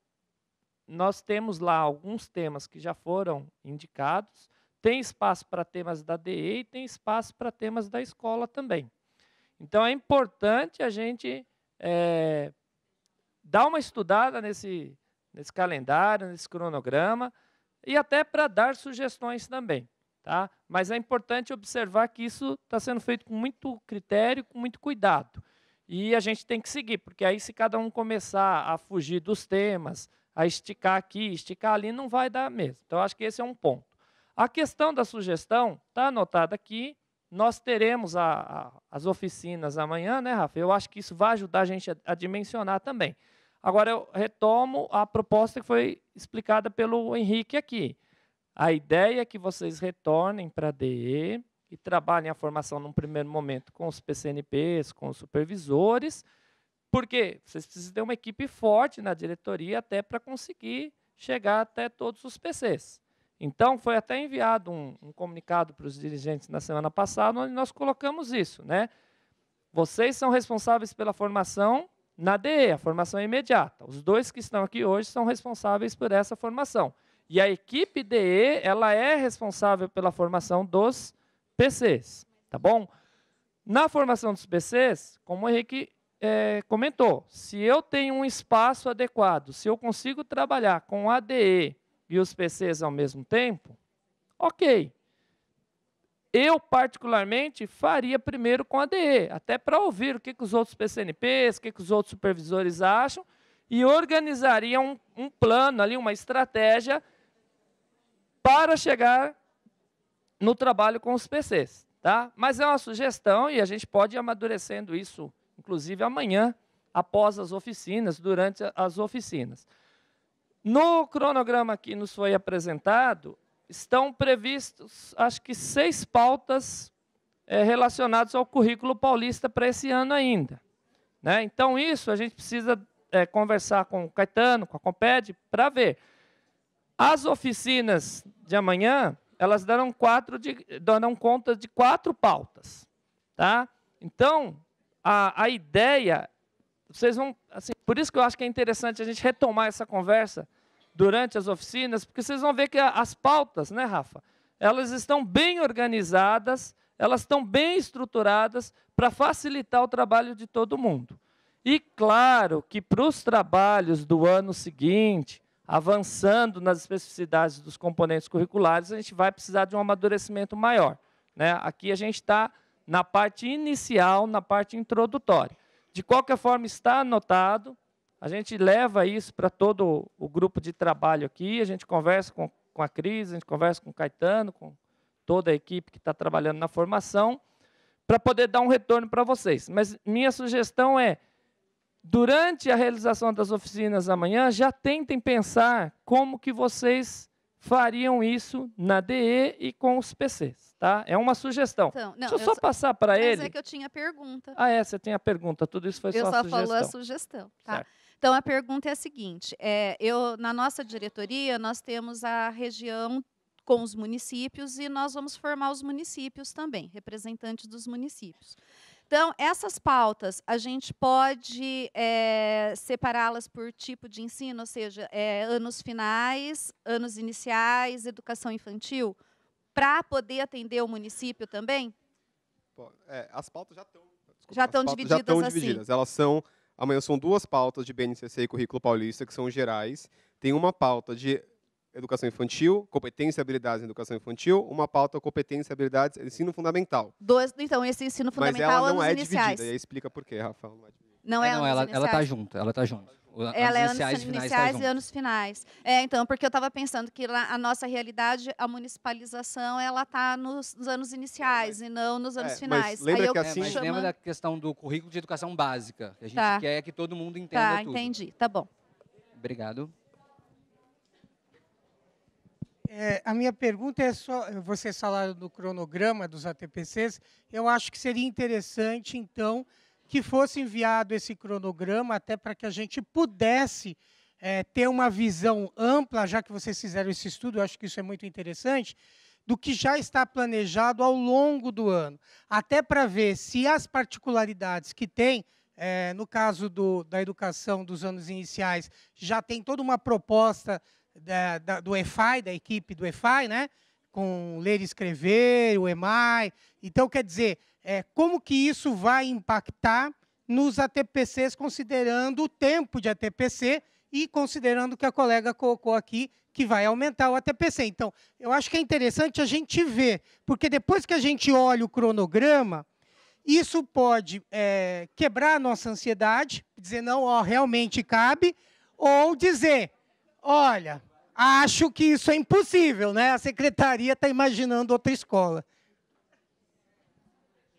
nós temos lá alguns temas que já foram indicados, tem espaço para temas da DE e tem espaço para temas da escola também. Então, é importante a gente é, dar uma estudada nesse, nesse calendário, nesse cronograma, e até para dar sugestões também. Tá? Mas é importante observar que isso está sendo feito com muito critério, com muito cuidado. E a gente tem que seguir, porque aí se cada um começar a fugir dos temas, a esticar aqui, esticar ali, não vai dar mesmo. Então, acho que esse é um ponto. A questão da sugestão está anotada aqui. Nós teremos a, a, as oficinas amanhã, né, Rafa? Eu acho que isso vai ajudar a gente a, a dimensionar também. Agora, eu retomo a proposta que foi explicada pelo Henrique aqui. A ideia é que vocês retornem para a DE, trabalhem a formação num primeiro momento com os PCNPs, com os supervisores, porque vocês precisam ter uma equipe forte na diretoria até para conseguir chegar até todos os PCs. Então, foi até enviado um, um comunicado para os dirigentes na semana passada, onde nós colocamos isso. Né? Vocês são responsáveis pela formação na DE, a formação é imediata. Os dois que estão aqui hoje são responsáveis por essa formação. E a equipe DE ela é responsável pela formação dos PCs, tá bom? Na formação dos PCs, como o Henrique é, comentou, se eu tenho um espaço adequado, se eu consigo trabalhar com ADE e os PCs ao mesmo tempo, ok. Eu, particularmente, faria primeiro com ADE, até para ouvir o que, que os outros PCNPs, o que, que os outros supervisores acham, e organizaria um, um plano ali, uma estratégia para chegar no trabalho com os PCs. Tá? Mas é uma sugestão e a gente pode ir amadurecendo isso, inclusive amanhã, após as oficinas, durante as oficinas. No cronograma que nos foi apresentado, estão previstos, acho que, seis pautas é, relacionadas ao currículo paulista para esse ano ainda. Né? Então, isso a gente precisa é, conversar com o Caetano, com a Comped, para ver. As oficinas de amanhã, elas darão, quatro de, conta de quatro pautas. Tá? Então, a, a ideia, vocês vão. Assim, por isso que eu acho que é interessante a gente retomar essa conversa durante as oficinas, porque vocês vão ver que as pautas, né, Rafa? Elas estão bem organizadas, elas estão bem estruturadas para facilitar o trabalho de todo mundo. E claro que para os trabalhos do ano seguinte, avançando nas especificidades dos componentes curriculares, a gente vai precisar de um amadurecimento maior. Né? Aqui a gente está na parte inicial, na parte introdutória. De qualquer forma, está anotado, a gente leva isso para todo o grupo de trabalho aqui, a gente conversa com, com a Cris, a gente conversa com o Caetano, com toda a equipe que está trabalhando na formação, para poder dar um retorno para vocês. Mas minha sugestão é durante a realização das oficinas amanhã, já tentem pensar como que vocês fariam isso na DE e com os PCs, tá? É uma sugestão. Então, não, Deixa eu, eu só, só passar para ele. Mas é que eu tinha pergunta. Ah, é, você tem a pergunta. Tudo isso foi eu só, só a sugestão. Eu só falo a sugestão, tá? Certo. Então, a pergunta é a seguinte. É, eu, na nossa diretoria, nós temos a região com os municípios e nós vamos formar os municípios também, representantes dos municípios. Então, essas pautas a gente pode é, separá-las por tipo de ensino, ou seja, é, anos finais, anos iniciais, educação infantil, para poder atender o município também? é, as pautas já estão. Desculpa, já estão divididas já estão assim. Divididas. Elas são. Amanhã são duas pautas de BNCC e Currículo Paulista, que são gerais. Tem uma pauta de educação infantil, competência e habilidades em educação infantil, uma pauta competência e habilidades ensino fundamental. Dois, então, esse ensino fundamental Mas ela é não é iniciais. dividida. E aí explica por quê, Rafa. Não, é não é, é não, ela, está ela tá junto, ela tá junto. Anos ela é anos iniciais, tá iniciais tá e anos finais. É, então, porque eu estava pensando que a nossa realidade, a municipalização, ela está nos, nos, anos iniciais é, e não nos anos é, finais. Mas lembra, Aí eu que assim... mas lembra da questão do currículo de educação básica, que a gente tá. quer que todo mundo entenda tá, tudo. entendi. Tá bom. Obrigado. É, a minha pergunta é só, eh, vocês falaram do cronograma dos ATPCs, eu acho que seria interessante, então, que fosse enviado esse cronograma até para que a gente pudesse é, ter uma visão ampla, já que vocês fizeram esse estudo, eu acho que isso é muito interessante, do que já está planejado ao longo do ano, até para ver se as particularidades que tem, é, no caso do, da educação dos anos iniciais, já tem toda uma proposta da, da, do EFAI, da equipe do EFAI, né? com ler e escrever, o EMAI. Então, quer dizer, é, como que isso vai impactar nos ATPCs, considerando o tempo de ATPC e considerando que a colega colocou aqui que vai aumentar o ATPC. Então, eu acho que é interessante a gente ver, porque depois que a gente olha o cronograma, isso pode é, quebrar a nossa ansiedade, dizer, não, ó, realmente cabe, ou dizer, Olha, acho que isso é impossível, né? A secretaria está imaginando outra escola.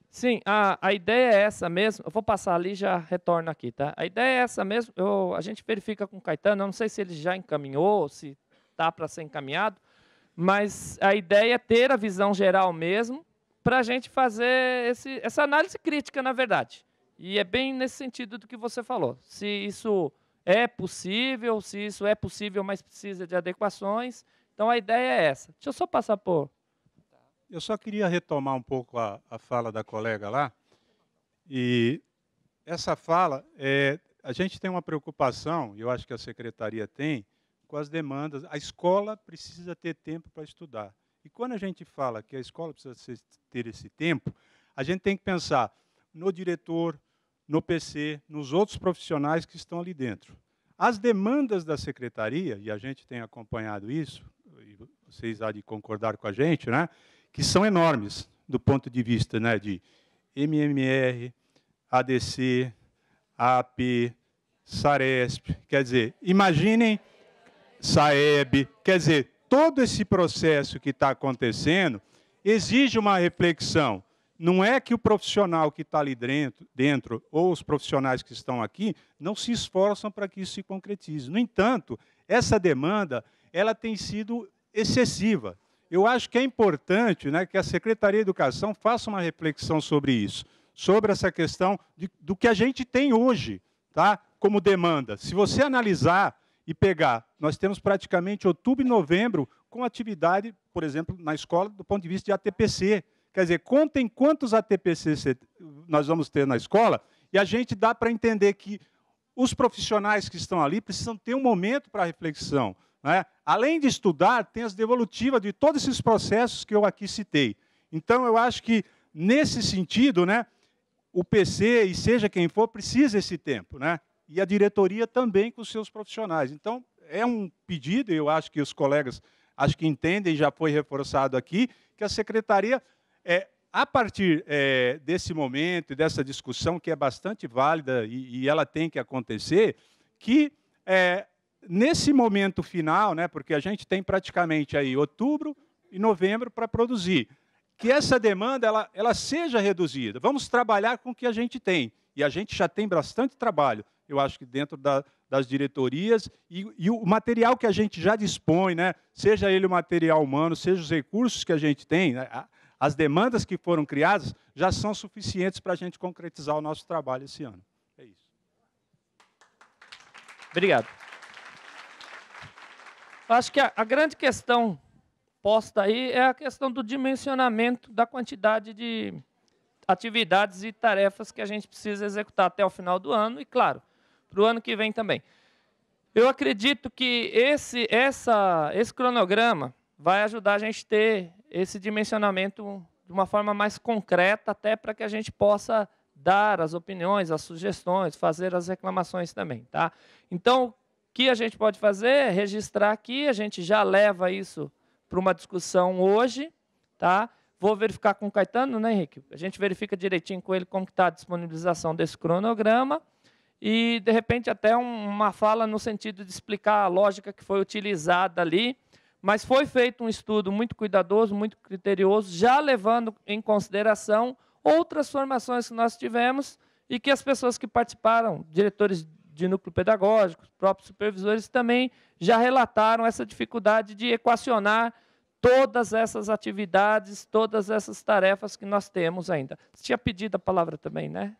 Sim, a, a ideia é essa mesmo. Eu vou passar ali e já retorno aqui, tá? A ideia é essa mesmo. Eu, a gente verifica com o Caetano, eu não sei se ele já encaminhou, se está para ser encaminhado, mas a ideia é ter a visão geral mesmo para a gente fazer esse, essa análise crítica, na verdade. E é bem nesse sentido do que você falou. Se isso é possível, se isso é possível, mas precisa de adequações. Então a ideia é essa. Deixa eu só passar por. Eu só queria retomar um pouco a, a fala da colega lá. E essa fala, é, a gente tem uma preocupação, eu acho que a secretaria tem, com as demandas. A escola precisa ter tempo para estudar. E quando a gente fala que a escola precisa ter esse tempo, a gente tem que pensar no diretor, no PC, nos outros profissionais que estão ali dentro. As demandas da secretaria, e a gente tem acompanhado isso, e vocês há de concordar com a gente, né, que são enormes do ponto de vista né, de MMR, ADC, AP, Saresp, quer dizer, imaginem Saeb, quer dizer, todo esse processo que está acontecendo exige uma reflexão não é que o profissional que está ali dentro, dentro, ou os profissionais que estão aqui, não se esforçam para que isso se concretize. No entanto, essa demanda ela tem sido excessiva. Eu acho que é importante né, que a Secretaria de Educação faça uma reflexão sobre isso, sobre essa questão de, do que a gente tem hoje tá, como demanda. Se você analisar e pegar, nós temos praticamente outubro e novembro com atividade, por exemplo, na escola, do ponto de vista de ATPC Quer dizer, contem quantos ATPC nós vamos ter na escola e a gente dá para entender que os profissionais que estão ali precisam ter um momento para reflexão. Né? Além de estudar, tem as devolutivas de todos esses processos que eu aqui citei. Então, eu acho que, nesse sentido, né, o PC, e seja quem for, precisa esse tempo. Né? E a diretoria também com os seus profissionais. Então, é um pedido, eu acho que os colegas acho que entendem, já foi reforçado aqui, que a secretaria é, a partir é, desse momento e dessa discussão, que é bastante válida e, e ela tem que acontecer, que é, nesse momento final, né, porque a gente tem praticamente aí outubro e novembro para produzir, que essa demanda ela, ela seja reduzida. Vamos trabalhar com o que a gente tem. E a gente já tem bastante trabalho, eu acho que dentro da, das diretorias, e, e o material que a gente já dispõe, né, seja ele o material humano, seja os recursos que a gente tem, né, a, as demandas que foram criadas já são suficientes para a gente concretizar o nosso trabalho esse ano. É isso. Obrigado. acho que a, a grande questão posta aí é a questão do dimensionamento da quantidade de atividades e tarefas que a gente precisa executar até o final do ano e, claro, para o ano que vem também. Eu acredito que esse, essa, esse cronograma vai ajudar a gente a ter esse dimensionamento de uma forma mais concreta, até para que a gente possa dar as opiniões, as sugestões, fazer as reclamações também. Tá? Então, o que a gente pode fazer é registrar aqui, a gente já leva isso para uma discussão hoje. Tá? Vou verificar com o Caetano, né, Henrique? A gente verifica direitinho com ele como está a disponibilização desse cronograma e, de repente, até uma fala no sentido de explicar a lógica que foi utilizada ali mas foi feito um estudo muito cuidadoso, muito criterioso, já levando em consideração outras formações que nós tivemos e que as pessoas que participaram, diretores de núcleo pedagógico, próprios supervisores também já relataram essa dificuldade de equacionar todas essas atividades, todas essas tarefas que nós temos ainda. Você tinha pedido a palavra também, né?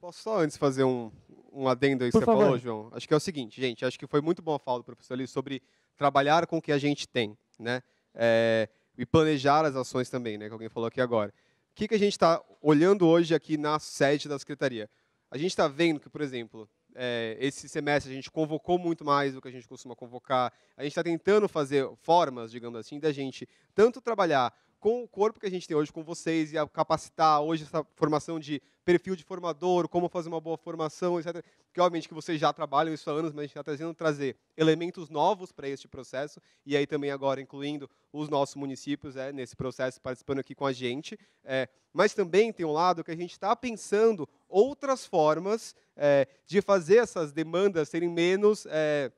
Posso só antes fazer um, um adendo aí que Por você favor. falou, João? Acho que é o seguinte, gente, acho que foi muito bom a fala do professor ali sobre trabalhar com o que a gente tem, né? É, e planejar as ações também, né? Que alguém falou aqui agora. O que, que a gente está olhando hoje aqui na sede da secretaria? A gente está vendo que, por exemplo, é, esse semestre a gente convocou muito mais do que a gente costuma convocar. A gente está tentando fazer formas, digamos assim, da gente tanto trabalhar com o corpo que a gente tem hoje com vocês e a capacitar hoje essa formação de perfil de formador, como fazer uma boa formação, etc. Que obviamente que vocês já trabalham isso há anos, mas a gente está trazendo trazer elementos novos para este processo e aí também agora incluindo os nossos municípios é, nesse processo participando aqui com a gente. É, mas também tem um lado que a gente está pensando outras formas é, de fazer essas demandas serem menos é,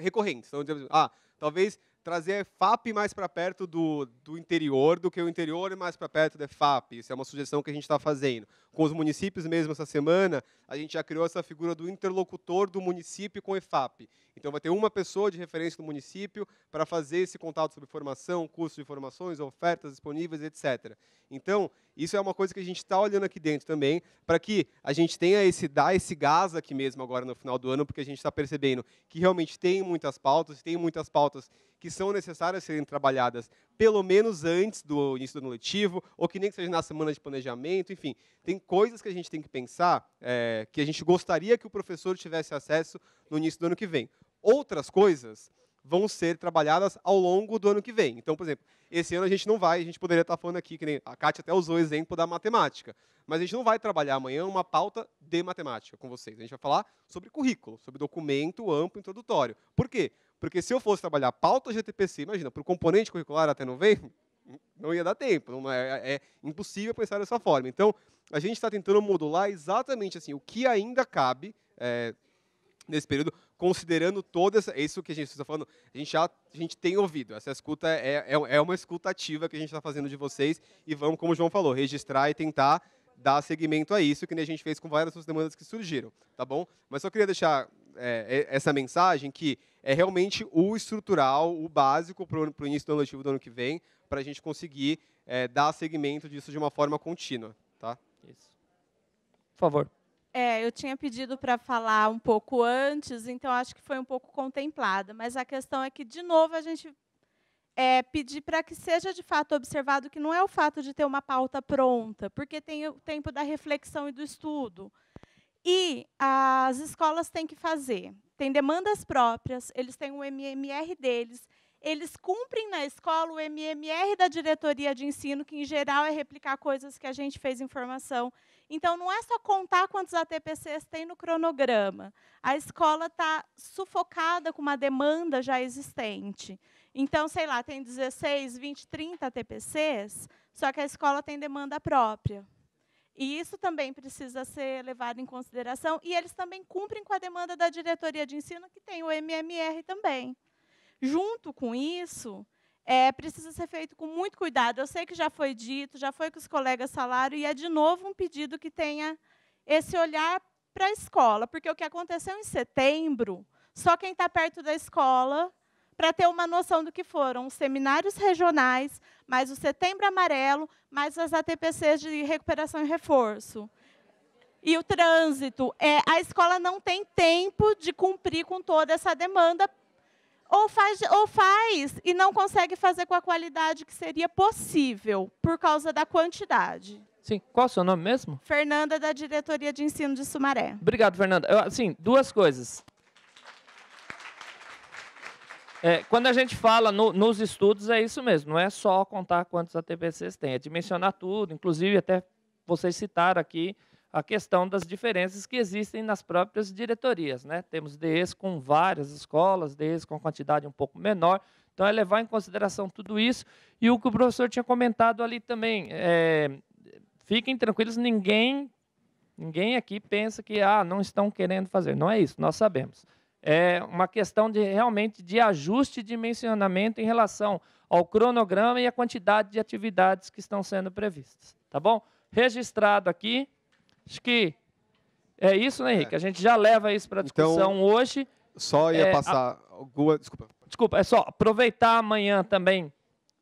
recorrentes. Então, ah, talvez trazer FAP mais para perto do, do interior do que o interior mais para perto da FAP. Isso é uma sugestão que a gente está fazendo. Com os municípios mesmo, essa semana, a gente já criou essa figura do interlocutor do município com o EFAP. Então, vai ter uma pessoa de referência do município para fazer esse contato sobre formação, curso de formações, ofertas disponíveis, etc. Então, isso é uma coisa que a gente está olhando aqui dentro também, para que a gente tenha esse dar esse gás aqui mesmo agora no final do ano, porque a gente está percebendo que realmente tem muitas pautas, tem muitas pautas que são necessárias serem trabalhadas pelo menos antes do início do ano letivo, ou que nem que seja na semana de planejamento, enfim, tem coisas que a gente tem que pensar é, que a gente gostaria que o professor tivesse acesso no início do ano que vem. Outras coisas vão ser trabalhadas ao longo do ano que vem. Então, por exemplo, esse ano a gente não vai, a gente poderia estar falando aqui, que nem a Kátia até usou o exemplo da matemática, mas a gente não vai trabalhar amanhã uma pauta de matemática com vocês. A gente vai falar sobre currículo, sobre documento amplo introdutório. Por quê? Porque se eu fosse trabalhar pauta GTPC, imagina, para o componente curricular até novembro, [LAUGHS] não ia dar tempo, não é, é, é impossível pensar dessa forma. Então, a gente está tentando modular exatamente assim o que ainda cabe é, nesse período, considerando todas isso que a gente está falando, a gente já a gente tem ouvido. Essa escuta é, é, é uma escuta ativa que a gente está fazendo de vocês e vamos, como o João falou, registrar e tentar dar seguimento a isso, que nem a gente fez com várias das demandas que surgiram, tá bom? Mas só queria deixar é, é essa mensagem que é realmente o estrutural, o básico para o início do ano letivo do ano que vem, para a gente conseguir é, dar seguimento disso de uma forma contínua, tá? Isso. Por favor. É, eu tinha pedido para falar um pouco antes, então acho que foi um pouco contemplada. Mas a questão é que, de novo, a gente é, pedir para que seja de fato observado que não é o fato de ter uma pauta pronta, porque tem o tempo da reflexão e do estudo. E as escolas têm que fazer. Tem demandas próprias, eles têm o MMR deles, eles cumprem na escola o MMR da diretoria de ensino, que em geral é replicar coisas que a gente fez em formação. Então, não é só contar quantos ATPCs tem no cronograma. A escola está sufocada com uma demanda já existente. Então, sei lá, tem 16, 20, 30 ATPCs, só que a escola tem demanda própria. E isso também precisa ser levado em consideração. E eles também cumprem com a demanda da diretoria de ensino, que tem o MMR também. Junto com isso, é, precisa ser feito com muito cuidado. Eu sei que já foi dito, já foi que os colegas falaram, e é de novo um pedido que tenha esse olhar para a escola, porque o que aconteceu em setembro, só quem está perto da escola para ter uma noção do que foram os seminários regionais, mais o Setembro Amarelo, mais as ATPCs de recuperação e reforço. E o trânsito. É, a escola não tem tempo de cumprir com toda essa demanda ou faz, ou faz e não consegue fazer com a qualidade que seria possível por causa da quantidade. Sim, qual o seu nome mesmo? Fernanda, da Diretoria de Ensino de Sumaré. Obrigado, Fernanda. Eu, assim, duas coisas. É, quando a gente fala no, nos estudos, é isso mesmo. Não é só contar quantos ATPCs tem, é dimensionar tudo. Inclusive, até vocês citaram aqui a questão das diferenças que existem nas próprias diretorias. Né? Temos DEs com várias escolas, DEs com quantidade um pouco menor. Então, é levar em consideração tudo isso. E o que o professor tinha comentado ali também, é, fiquem tranquilos, ninguém, ninguém aqui pensa que ah, não estão querendo fazer. Não é isso, nós sabemos. É uma questão de realmente de ajuste de dimensionamento em relação ao cronograma e à quantidade de atividades que estão sendo previstas. Tá bom? Registrado aqui. Acho que é isso, né, Henrique? É. A gente já leva isso para então, discussão então, hoje. Só ia é, passar alguma. Desculpa. Desculpa, é só aproveitar amanhã também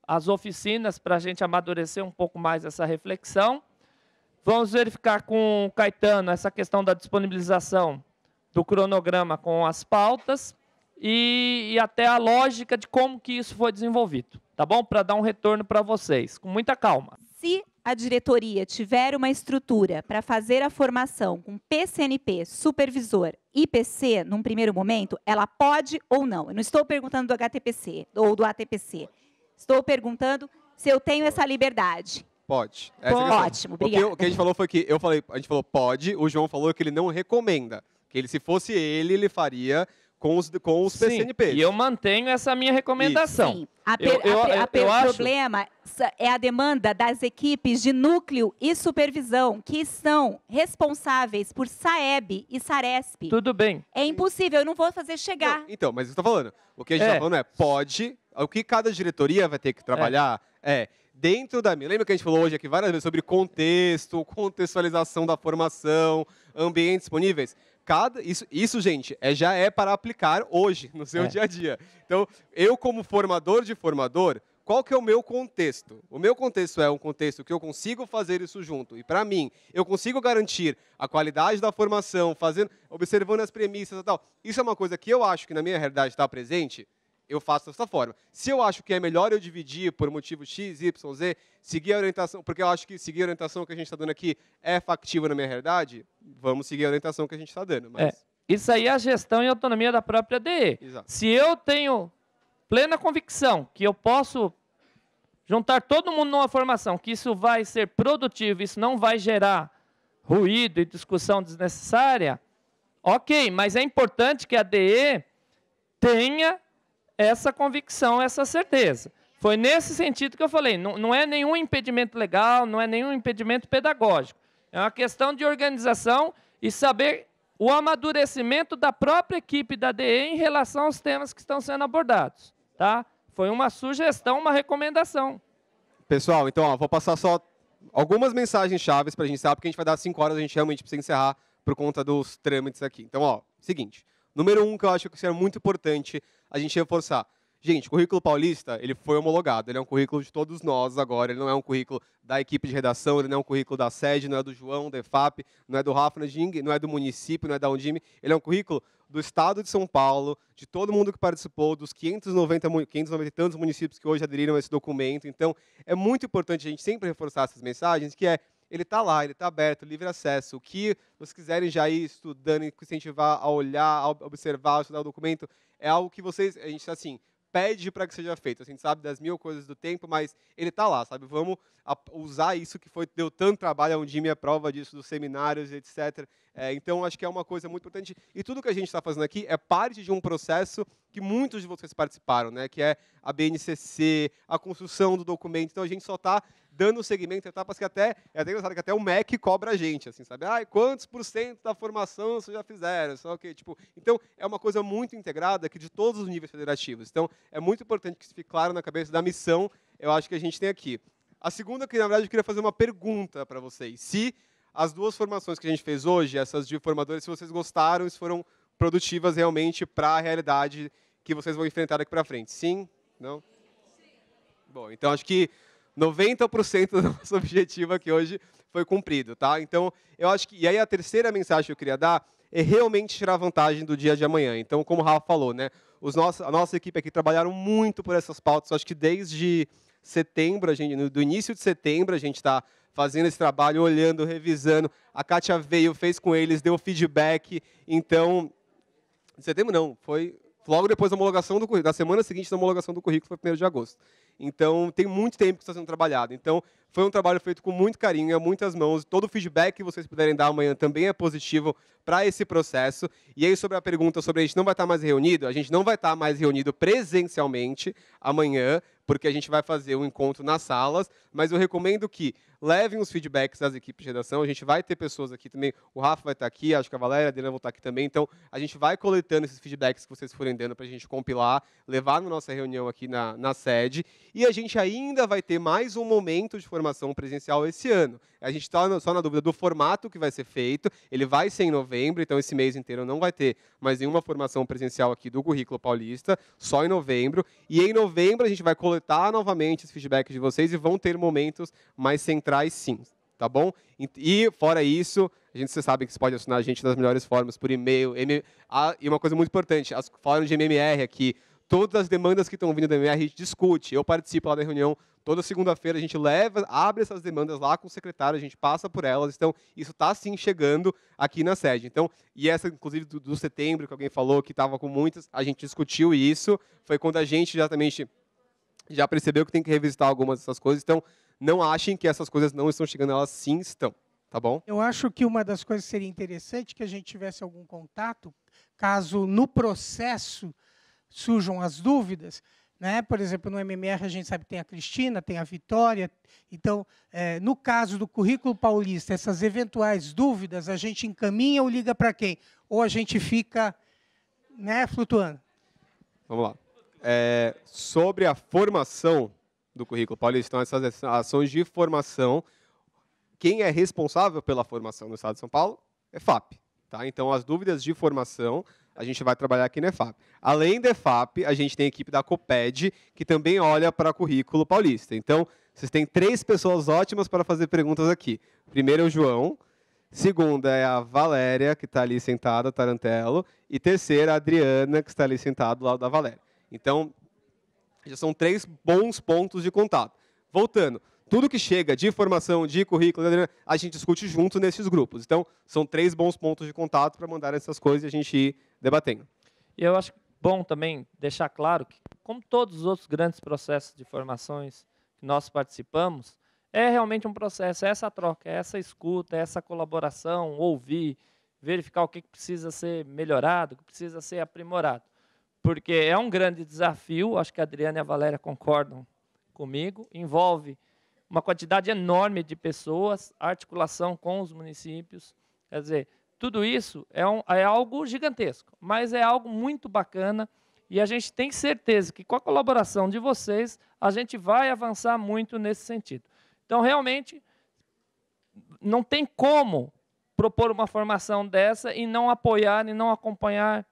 as oficinas para a gente amadurecer um pouco mais essa reflexão. Vamos verificar com o Caetano essa questão da disponibilização do cronograma com as pautas e, e até a lógica de como que isso foi desenvolvido, tá bom? Para dar um retorno para vocês, com muita calma. Se a diretoria tiver uma estrutura para fazer a formação com PCNP, supervisor e PC, num primeiro momento, ela pode ou não. Eu não estou perguntando do HTPC ou do ATPC. Estou perguntando se eu tenho essa liberdade. Pode. É pode. Ótimo, obrigado. O que a gente falou foi que eu falei, a gente falou pode, o João falou que ele não recomenda. Que ele, se fosse ele, ele faria com os, com os Sim, PCNPs. E eu mantenho essa minha recomendação. Sim. A, per, eu, eu, a, a o problema é a demanda das equipes de núcleo e supervisão que são responsáveis por SAEB e SARESP. Tudo bem. É impossível, eu não vou fazer chegar. Não, então, mas eu estou falando. O que a gente está é. Tá falando é, pode. O que cada diretoria vai ter que trabalhar é, é dentro da minha. Lembra que a gente falou hoje aqui várias vezes sobre contexto, contextualização da formação, ambientes disponíveis? Cada, isso, isso, gente, é, já é para aplicar hoje, no seu é. dia a dia. Então, eu, como formador de formador, qual que é o meu contexto? O meu contexto é um contexto que eu consigo fazer isso junto. E para mim, eu consigo garantir a qualidade da formação, fazendo, observando as premissas e tal. Isso é uma coisa que eu acho que na minha realidade está presente eu faço dessa forma. Se eu acho que é melhor eu dividir por motivo X, Y, Z, seguir a orientação, porque eu acho que seguir a orientação que a gente está dando aqui é factível na minha realidade, vamos seguir a orientação que a gente está dando. Mas... É, isso aí é a gestão e autonomia da própria DE. Exato. Se eu tenho plena convicção que eu posso juntar todo mundo numa formação, que isso vai ser produtivo, isso não vai gerar ruído e discussão desnecessária, ok, mas é importante que a DE tenha essa convicção, essa certeza. Foi nesse sentido que eu falei. Não, não é nenhum impedimento legal, não é nenhum impedimento pedagógico. É uma questão de organização e saber o amadurecimento da própria equipe da DE em relação aos temas que estão sendo abordados. Tá? Foi uma sugestão, uma recomendação. Pessoal, então, ó, vou passar só algumas mensagens chaves para a gente encerrar, porque a gente vai dar cinco horas, a gente realmente precisa encerrar por conta dos trâmites aqui. Então, ó, seguinte. Número um, que eu acho que isso é muito importante, a gente reforçar. Gente, o currículo paulista, ele foi homologado, ele é um currículo de todos nós agora, ele não é um currículo da equipe de redação, ele não é um currículo da sede, não é do João, do EFAP, não é do Rafa Jing, é não é do município, não é da Undime, ele é um currículo do estado de São Paulo, de todo mundo que participou, dos 590, 590 e tantos municípios que hoje aderiram a esse documento. Então, é muito importante a gente sempre reforçar essas mensagens, que é ele está lá, ele está aberto, livre acesso. O que vocês quiserem já ir estudando, incentivar a olhar, a observar, a estudar o documento, é algo que vocês, a gente assim, pede para que seja feito. A gente sabe das mil coisas do tempo, mas ele está lá, sabe? Vamos usar isso que foi deu tanto trabalho, a Undime é prova disso, dos seminários, etc. É, então, acho que é uma coisa muito importante. E tudo que a gente está fazendo aqui é parte de um processo que muitos de vocês participaram, né? que é a BNCC, a construção do documento. Então, a gente só está dando segmento etapas que até, é até engraçado que até o MEC cobra a gente, assim, sabe? Ai, quantos por cento da formação vocês já fizeram? Só que, tipo, então, é uma coisa muito integrada que de todos os níveis federativos. Então, é muito importante que isso fique claro na cabeça da missão, eu acho que a gente tem aqui. A segunda, que na verdade eu queria fazer uma pergunta para vocês. Se as duas formações que a gente fez hoje, essas de formadores, se vocês gostaram, se foram produtivas realmente para a realidade que vocês vão enfrentar daqui para frente. Sim? Não? Bom, então acho que 90% do nosso objetivo aqui hoje foi cumprido, tá? Então, eu acho que. E aí, a terceira mensagem que eu queria dar é realmente tirar vantagem do dia de amanhã. Então, como o Rafa falou, né? Os nossos, a nossa equipe aqui trabalharam muito por essas pautas. Eu acho que desde setembro, a gente, do início de setembro, a gente está fazendo esse trabalho, olhando, revisando. A Kátia veio, fez com eles, deu feedback. Então, setembro não, foi logo depois da homologação do currículo. Na semana seguinte da homologação do currículo, foi 1 de agosto. Então, tem muito tempo que está sendo trabalhado. Então, foi um trabalho feito com muito carinho, muitas mãos. Todo o feedback que vocês puderem dar amanhã também é positivo para esse processo. E aí, sobre a pergunta sobre a gente não vai estar tá mais reunido, a gente não vai estar tá mais reunido presencialmente amanhã, porque a gente vai fazer um encontro nas salas, mas eu recomendo que levem os feedbacks das equipes de redação. A gente vai ter pessoas aqui também, o Rafa vai estar aqui, acho que a Valéria, a Adriana vão estar aqui também. Então, a gente vai coletando esses feedbacks que vocês forem dando para a gente compilar, levar na nossa reunião aqui na, na sede. E a gente ainda vai ter mais um momento de formação presencial esse ano. A gente está só na dúvida do formato que vai ser feito. Ele vai ser em novembro, então esse mês inteiro não vai ter mais nenhuma formação presencial aqui do currículo paulista, só em novembro. E em novembro a gente vai coletar coletar novamente os feedbacks de vocês e vão ter momentos mais centrais, sim. Tá bom? E, fora isso, a gente você sabe que você pode assinar a gente das melhores formas, por e-mail. M... e uma coisa muito importante, as formas de MMR aqui, todas as demandas que estão vindo da MMR, a gente discute. Eu participo lá da reunião toda segunda-feira, a gente leva, abre essas demandas lá com o secretário, a gente passa por elas. Então, isso está sim chegando aqui na sede. Então, e essa, inclusive, do, do setembro, que alguém falou que estava com muitas, a gente discutiu isso. Foi quando a gente exatamente já percebeu que tem que revisitar algumas dessas coisas, então não achem que essas coisas não estão chegando, elas sim estão, tá bom? Eu acho que uma das coisas seria interessante é que a gente tivesse algum contato, caso no processo surjam as dúvidas, né? Por exemplo, no MMR a gente sabe que tem a Cristina, tem a Vitória. Então, é, no caso do currículo paulista, essas eventuais dúvidas a gente encaminha ou liga para quem? Ou a gente fica né, flutuando? Vamos lá é, sobre a formação do currículo paulista, então, essas ações de formação. Quem é responsável pela formação no Estado de São Paulo é FAP. Tá? Então, as dúvidas de formação a gente vai trabalhar aqui na EFAP. Além da EFAP, a gente tem a equipe da COPED, que também olha para currículo paulista. Então, vocês têm três pessoas ótimas para fazer perguntas aqui. Primeiro é o João, segunda é a Valéria, que está ali sentada, Tarantelo, e terceira a Adriana, que está ali sentada do lado da Valéria. Então, já são três bons pontos de contato. Voltando, tudo que chega de formação, de currículo, a gente discute junto nesses grupos. Então, são três bons pontos de contato para mandar essas coisas e a gente ir debatendo. E eu acho bom também deixar claro que, como todos os outros grandes processos de formações que nós participamos, é realmente um processo, é essa troca, é essa escuta, é essa colaboração, ouvir, verificar o que precisa ser melhorado, o que precisa ser aprimorado porque é um grande desafio, acho que a Adriana e a Valéria concordam comigo, envolve uma quantidade enorme de pessoas, articulação com os municípios, quer dizer, tudo isso é, um, é algo gigantesco, mas é algo muito bacana e a gente tem certeza que com a colaboração de vocês, a gente vai avançar muito nesse sentido. Então, realmente, não tem como propor uma formação dessa e não apoiar e não acompanhar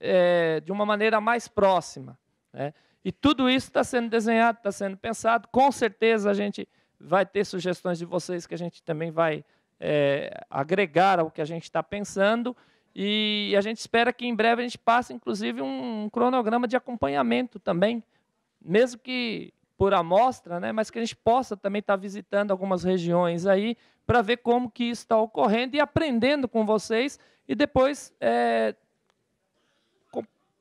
é, de uma maneira mais próxima. Né? E tudo isso está sendo desenhado, está sendo pensado. Com certeza a gente vai ter sugestões de vocês que a gente também vai é, agregar ao que a gente está pensando. E a gente espera que em breve a gente passe, inclusive, um, um cronograma de acompanhamento também, mesmo que por amostra, né, mas que a gente possa também estar tá visitando algumas regiões aí para ver como que isso está ocorrendo e aprendendo com vocês e depois é,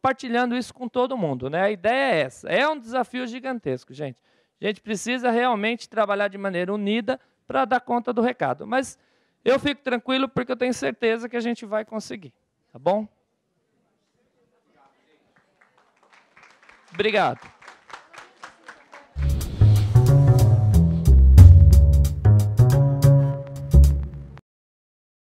partilhando isso com todo mundo. Né? A ideia é essa. É um desafio gigantesco, gente. A gente precisa realmente trabalhar de maneira unida para dar conta do recado. Mas eu fico tranquilo porque eu tenho certeza que a gente vai conseguir. Tá bom? Obrigado.